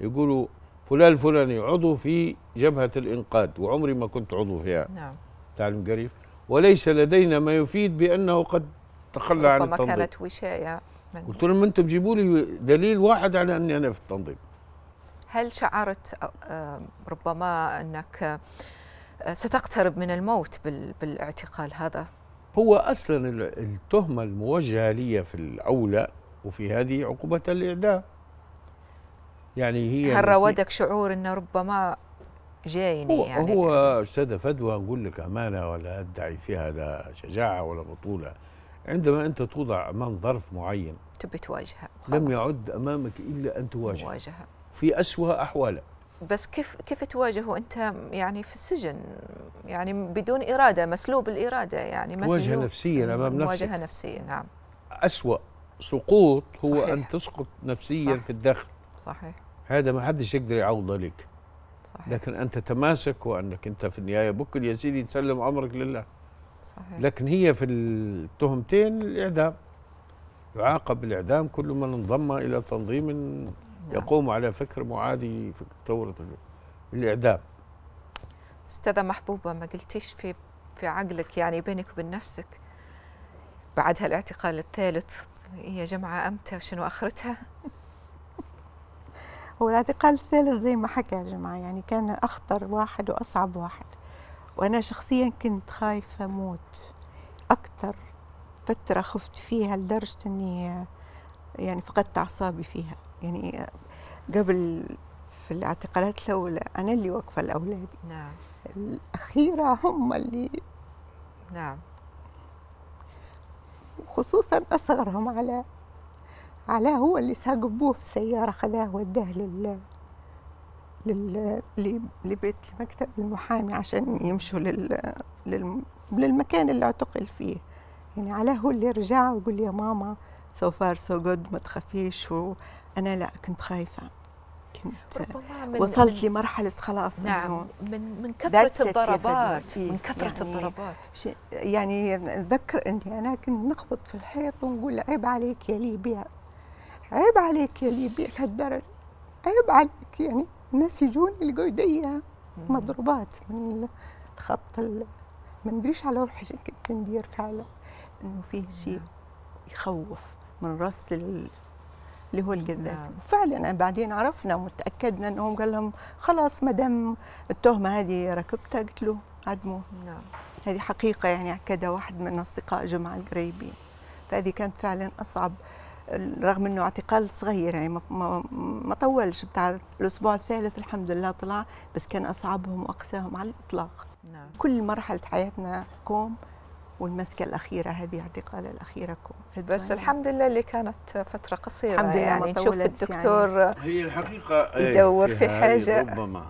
يقولوا فلان الفلاني عضو في جبهة الإنقاذ وعمري ما كنت عضو فيها نعم تعلم قريب وليس لدينا ما يفيد بأنه قد تخلى عن التنظيم ربما كانت وشاية من قلت لهم أنتم جيبوا لي دليل واحد على أني أنا في التنظيم هل شعرت ربما أنك ستقترب من الموت بالاعتقال هذا؟ هو أصلا التهمة الموجهة لي في الأولى وفي هذه عقوبة الإعدام يعني هي هل راودك شعور انه ربما جايني هو يعني هو استاذه فدوى نقول لك امانه ولا ادعي فيها لا شجاعه ولا بطوله عندما انت توضع امام ظرف معين تبي تواجهه لم يعد امامك الا ان تواجهه تواجه. في اسوأ احواله بس كيف كيف تواجهه انت يعني في السجن يعني بدون اراده مسلوب الاراده يعني مسلوب مواجهه نفسيا امام نفسك مواجهه نفسيا نعم اسوأ سقوط هو صحيح. ان تسقط نفسيا صح. في الداخل صحيح هذا ما حدش يقدر يعوض لك صحيح. لكن أنت تماسك وأنك أنت في النهاية بكل يا سيدي تسلم أمرك لله صحيح. لكن هي في التهمتين الإعدام يعاقب بالإعدام كل من انضم إلى تنظيم نعم. يقوم على فكر معادي في ثورة الإعدام استاذة محبوبة ما قلتيش في في عقلك يعني بينك وبين نفسك بعد هالاعتقال الثالث هي جمعة أمتى وشنو آخرتها؟ الاعتقال الثالث زي ما حكى يا جماعة يعني كان أخطر واحد وأصعب واحد وأنا شخصيا كنت خايفة موت أكثر فترة خفت فيها لدرجة أني يعني فقدت أعصابي فيها يعني قبل في الاعتقالات الأولى أنا اللي واقفة لأولادي نعم الأخيرة هم اللي نعم وخصوصا أصغرهم على علاء هو اللي ساق ابوه في السيارة خذاه وداه لل لل لبيت المكتب المحامي عشان يمشوا لل... لل... للمكان اللي اعتقل فيه يعني علاء هو اللي رجع ويقول لي يا ماما سو فار سو جود ما تخافيش وانا لا كنت خايفه كنت وصلت لمرحله خلاص نعم من من كثره الضربات من كثره يعني الضربات يعني اتذكر اني انا كنت نخبط في الحيط ونقول عيب عليك يا ليبيا عيب عليك يا اللي يبيعك هالدرجة عيب عليك يعني الناس يجون يلقوا يديها مضروبات من الخط ما ندريش على روحي شنو كنت ندير فعلا انه فيه شيء نعم. يخوف من راس اللي هو نعم. فعلا بعدين عرفنا وتاكدنا انهم قال لهم خلاص ما دام التهمه هذه ركبتها قلت له عدموه نعم هذه حقيقه يعني اكدها واحد من اصدقاء جمعه القريبين فهذه كانت فعلا اصعب رغم انه اعتقال صغير يعني ما, طولش بتاع الاسبوع الثالث الحمد لله طلع بس كان اصعبهم واقساهم على الاطلاق نعم. كل مرحله حياتنا كوم والمسكه الاخيره هذه اعتقال الاخيره كوم بس الحمد لله اللي كانت فتره قصيره الحمد لله يعني نشوف يعني. الدكتور يعني. هي الحقيقه آه، يدور في حاجه ربما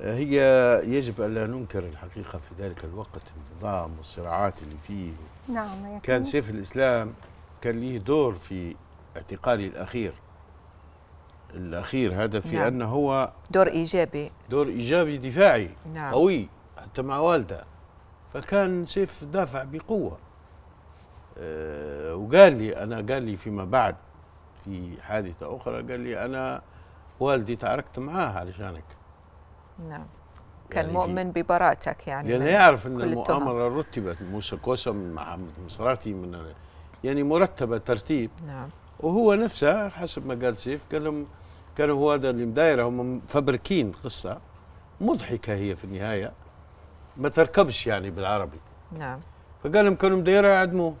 آه، هي يجب الا ننكر الحقيقه في ذلك الوقت النظام والصراعات اللي فيه نعم كان سيف الاسلام كان ليه دور في اعتقالي الأخير الأخير هذا في نعم. ان هو دور إيجابي دور إيجابي دفاعي نعم. قوي حتى مع والده فكان سيف دافع بقوة أه وقال لي أنا قال لي فيما بعد في حادثة أخرى قال لي أنا والدي تعركت معاه علشانك نعم يعني كان يعني مؤمن ببراءتك يعني لأنه يعرف أن المؤامرة رتبت موسى كوسم مع محمد مصراتي من يعني مرتبه ترتيب نعم وهو نفسه حسب ما قال سيف قال لهم كانوا هو هذا اللي مدايره هم مفبركين قصه مضحكه هي في النهايه ما تركبش يعني بالعربي نعم فقال لهم كانوا مدايرها اعدموه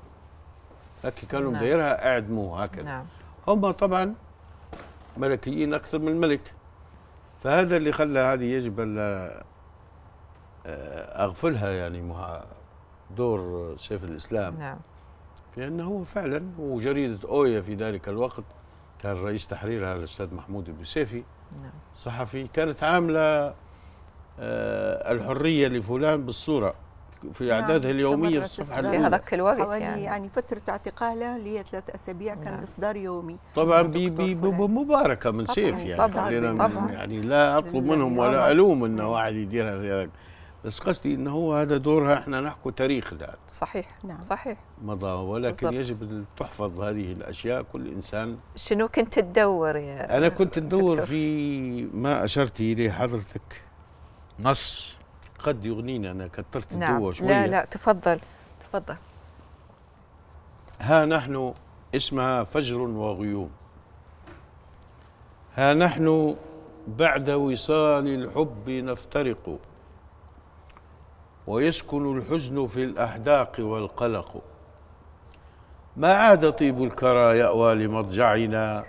لكن كانوا نعم. مدايرها اعدموه هكذا نعم هم طبعا ملكيين اكثر من الملك فهذا اللي خلى هذه يجب آه، اغفلها يعني دور سيف الاسلام نعم بأنه فعلا وجريدة أويا في ذلك الوقت كان رئيس تحريرها الأستاذ محمود البسيفي نعم. صحفي كانت عاملة آه، الحرية لفلان بالصورة في نعم، أعدادها اليومية في الصفحة الأولى هذاك الوقت يعني. يعني فترة اعتقاله اللي هي ثلاث أسابيع كان نعم. إصدار يومي طبعا بمباركة من طبعاً سيف يعني طبعا, طبعاً يعني لا أطلب منهم ولا ألوم أنه واحد يديرها بس قصدي ان هو هذا دورها احنا نحكو تاريخ الان صحيح نعم صحيح مضى ولكن بالزبط. يجب ان تحفظ هذه الاشياء كل انسان شنو كنت تدور يا انا كنت ادور في ما اشرت اليه حضرتك نص قد يغنينا انا كثرت نعم. الدواء شويه لا لا تفضل تفضل ها نحن اسمها فجر وغيوم ها نحن بعد وصال الحب نفترق ويسكن الحزن في الأحداق والقلق ما عاد طيب الكرى يأوى لمضجعنا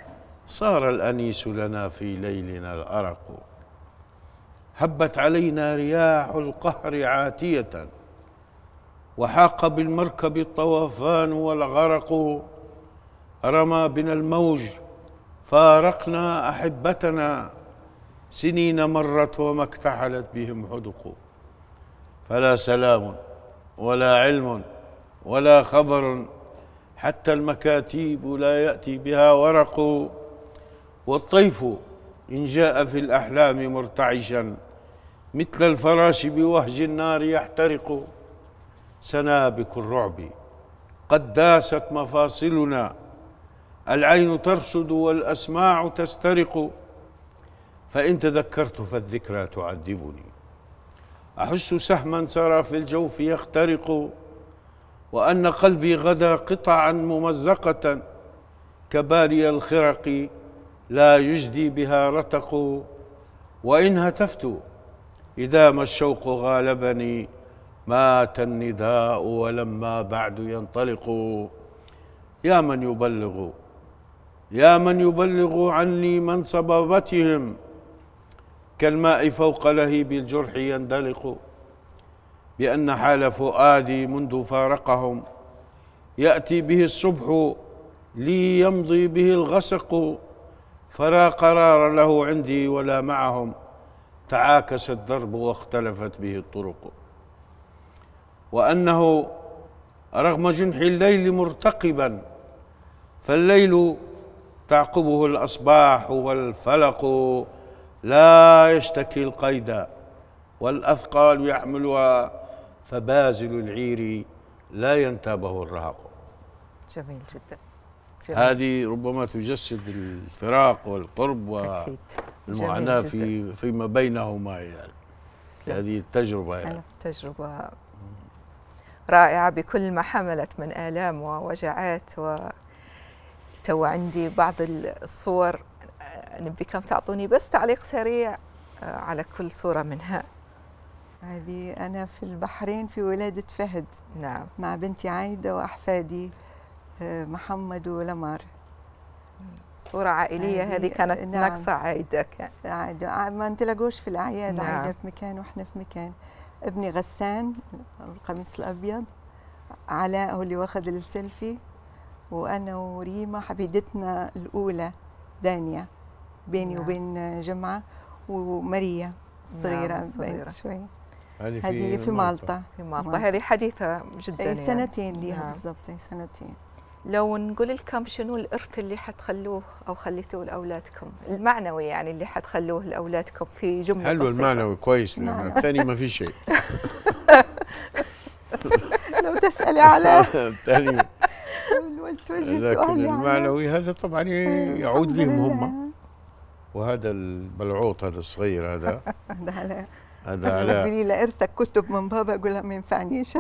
صار الأنيس لنا في ليلنا الأرق هبت علينا رياح القهر عاتية وحاق بالمركب الطوفان والغرق رمى بنا الموج فارقنا أحبتنا سنين مرت وما اكتحلت بهم حدق فلا سلام ولا علم ولا خبر حتى المكاتيب لا يأتي بها ورق والطيف إن جاء في الأحلام مرتعشا مثل الفراش بوهج النار يحترق سنابك الرعب قد داست مفاصلنا العين ترشد والأسماع تسترق فإن تذكرت فالذكرى تعذبني أحس سهما سرى في الجوف يخترق وأن قلبي غدا قطعا ممزقة كبالي الخرق لا يجدي بها رتق وإن هتفت إذا ما الشوق غالبني مات النداء ولما بعد ينطلق يا من يبلغ يا من يبلغ عني من صبابتهم كالماء فوق لهيب الجرح يندلق بأن حال فؤادي منذ فارقهم يأتي به الصبح لي يمضي به الغسق فلا قرار له عندي ولا معهم تعاكس الدرب واختلفت به الطرق وأنه رغم جنح الليل مرتقبا فالليل تعقبه الأصباح والفلق لا يشتكي القيد والأثقال يحملها فبازل العير لا ينتابه الرهق جميل جدا جميل. هذه ربما تجسد الفراق والقرب والمعاناة في فيما بينهما يعني هذه التجربة يعني. تجربة رائعة بكل ما حملت من آلام ووجعات و تو عندي بعض الصور نبيكم تعطوني بس تعليق سريع آه، على كل صورة منها هذه أنا في البحرين في ولادة فهد نعم مع بنتي عايدة وأحفادي آه، محمد ولمار صورة عائلية هذه كانت آه، نعم. ناقصة عايدة كان عايدة ما نتلاقوش في الأعياد نعم. عايدة في مكان وإحنا في مكان ابني غسان القميص الأبيض علاء هو اللي واخد السيلفي وأنا وريما حبيبتنا الأولى دانيا بيني نعم. وبين جمعه وماريا الصغيره نعم شوي هذه في, في مالطا في مالطا هذه حديثه جدا أي يعني. سنتين ليها نعم. بالضبط سنتين لو نقول لكم شنو الارث اللي حتخلوه او خليتوه لاولادكم المعنوي يعني اللي حتخلوه لاولادكم في جمله حلو بسيطة. المعنوي كويس نعم. الثاني ما في شيء لو تسالي على الثاني يعني. المعنوي هذا طبعا إيه، يعود لهم هم وهذا البلعوط هذا الصغير هذا هذا على هذا على بدي لي ارثك كتب من بابا اقول لها ما ينفعنيش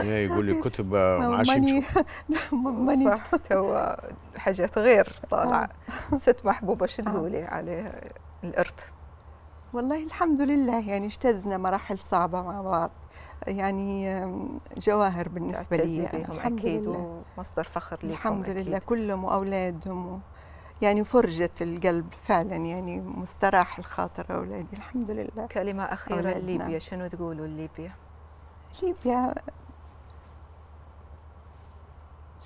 يقول لي كتب ماني آه، ماني صح حاجات غير طالعه آه. ست محبوبه شو آه. تقولي على الارث والله الحمد لله يعني اجتزنا مراحل صعبه مع بعض يعني جواهر بالنسبه لي يعني، الحمد أكيد لله ومصدر فخر لكم الحمد لله كلهم واولادهم يعني فرجة القلب فعلا يعني مستراح الخاطر أولادي الحمد لله كلمة أخيرة أولادنا. ليبيا شنو تقولوا ليبيا؟ ليبيا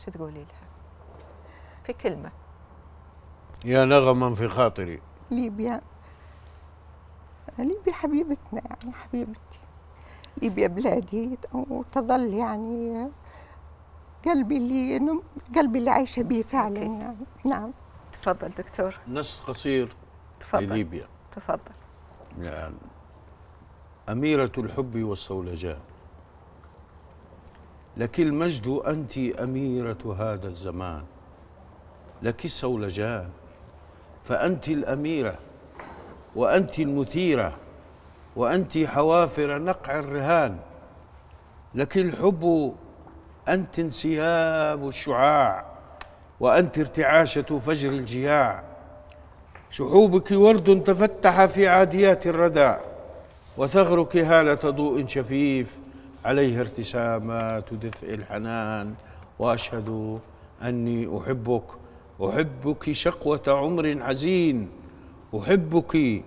شو تقولي لها؟ في كلمة يا نغما في خاطري ليبيا ليبيا حبيبتنا يعني حبيبتي ليبيا بلادي وتظل يعني قلبي اللي قلبي اللي عايشه به فعلا يعني نعم تفضل دكتور نص قصير تفضل لليبيا تفضل يعني أميرة الحب والصولجان لك المجد أنت أميرة هذا الزمان لك الصولجان فأنت الأميرة وأنت المثيرة وأنت حوافر نقع الرهان لك الحب أنت انسياب الشعاع وأنت ارتعاشة فجر الجياع شحوبك ورد تفتح في عاديات الردى وثغرك هالة ضوء شفيف عليه ارتسامات دفء الحنان وأشهد أني أحبك أحبك شقوة عمر حزين أحبك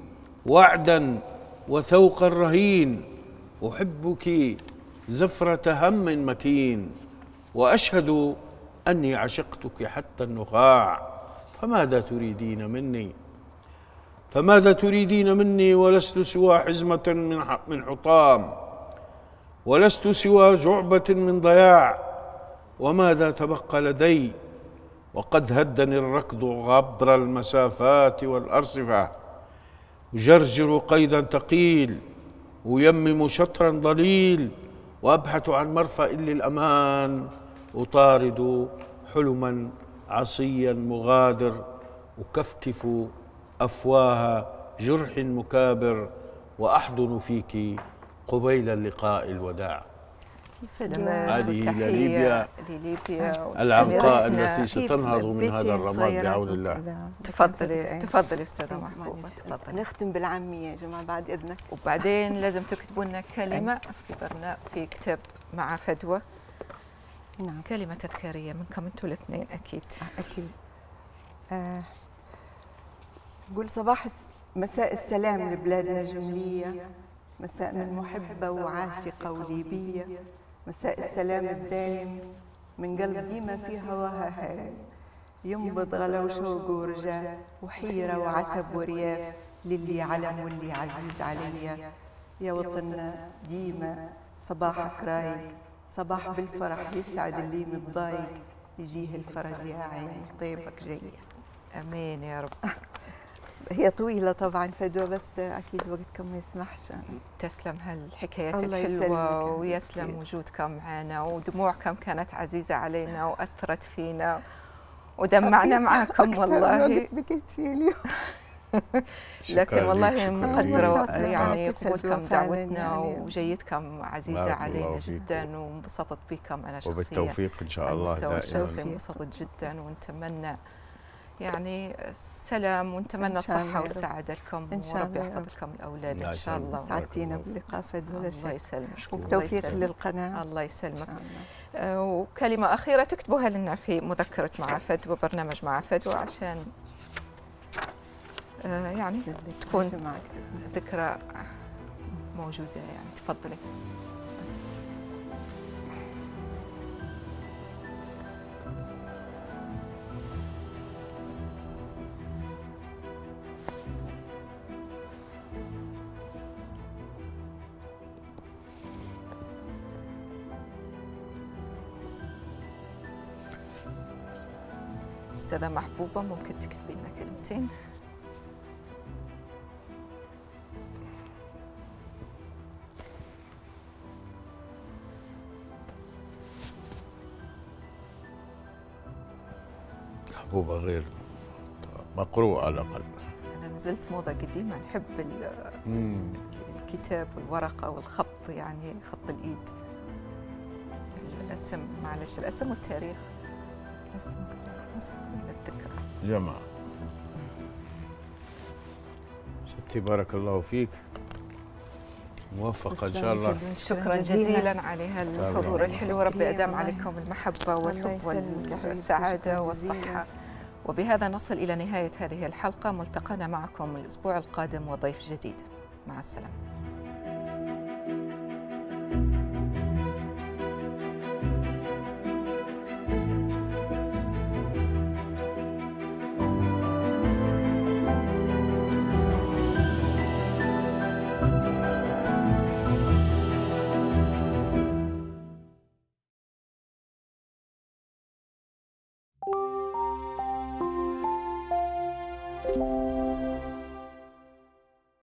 وعدا وثوقا رهين أحبك زفرة هم مكين وأشهد أني عشقتك حتى النخاع فماذا تريدين مني فماذا تريدين مني ولست سوى حزمة من من حطام ولست سوى جعبة من ضياع وماذا تبقى لدي وقد هدني الركض عبر المسافات والأرصفة أجرجر قيدا ثقيل أيمم شطرا ضليل وأبحث عن مرفأ للأمان أطارد حلما عصيا مغادر أكفكف أفواه جرح مكابر وأحضن فيك قبيل اللقاء الوداع هذه لليبيا العنقاء التي ستنهض من هذا الرماد بعون الله نعم. تفضلي تفضلي أستاذة طيب، محبوبة تفضلي نختم بالعامية يا جماعة بعد إذنك وبعدين لازم تكتبوا لنا كلمة في برنامج في كتاب مع فدوى نعم كلمة تذكارية منكم انتوا الاثنين أكيد أكيد آه قول صباح مساء السلام لبلادنا جملية مساء من محبة وعاشقة وليبية مساء السلام الدائم من قلب ديما في هواها هاي ينبض غلا وشوق ورجاء وحيرة وعتب ورياف للي علم واللي عزيز عليا يا وطننا ديما صباحك رايق صباح بالفرح يسعد اللي متضايق يجيه الفرج يا عيني طيبك جاية امين يا رب هي طويله طبعا فدوى بس اكيد وقتكم ما يسمحش تسلم هالحكايات الحلوه ويسلم وجودكم معنا ودموعكم كانت عزيزه علينا آه. واثرت فينا ودمعنا معاكم والله بكيت فيه اليوم لكن والله مقدره يعني قبولكم دعوتنا يعني. وجيتكم عزيزه علينا جدا وانبسطت بكم انا شخصيا وبالتوفيق ان شاء الله دائما الشخصي انبسطت جدا ونتمنى يعني السلام ونتمنى الصحه والسعاده لكم إن شاء وربي يحفظ لكم الاولاد ان شاء الله سعدتينا باللقاء في شيء الله يسلمك وبتوفيق للقناه الله يسلمك آه، وكلمه اخيره تكتبوها لنا في مذكره مع فدوى برنامج مع فدوى عشان آه، يعني تكون ذكرى موجودة يعني تفضلي أستاذة محبوبة ممكن تكتبي لنا كلمتين محبوبة غير مقروءة على الأقل أنا ما زلت موضة قديمة نحب الكتاب والورقة والخط يعني خط الإيد الاسم معلش الاسم والتاريخ اسم الذكرى جماعة ستي بارك الله فيك موفقة إن شاء الله شكرا جزيلا على هالحضور الحلو ربي أدام عليكم المحبة والحب والسعادة والصحة وبهذا نصل إلى نهاية هذه الحلقة ملتقانا معكم الأسبوع القادم وضيف جديد مع السلامة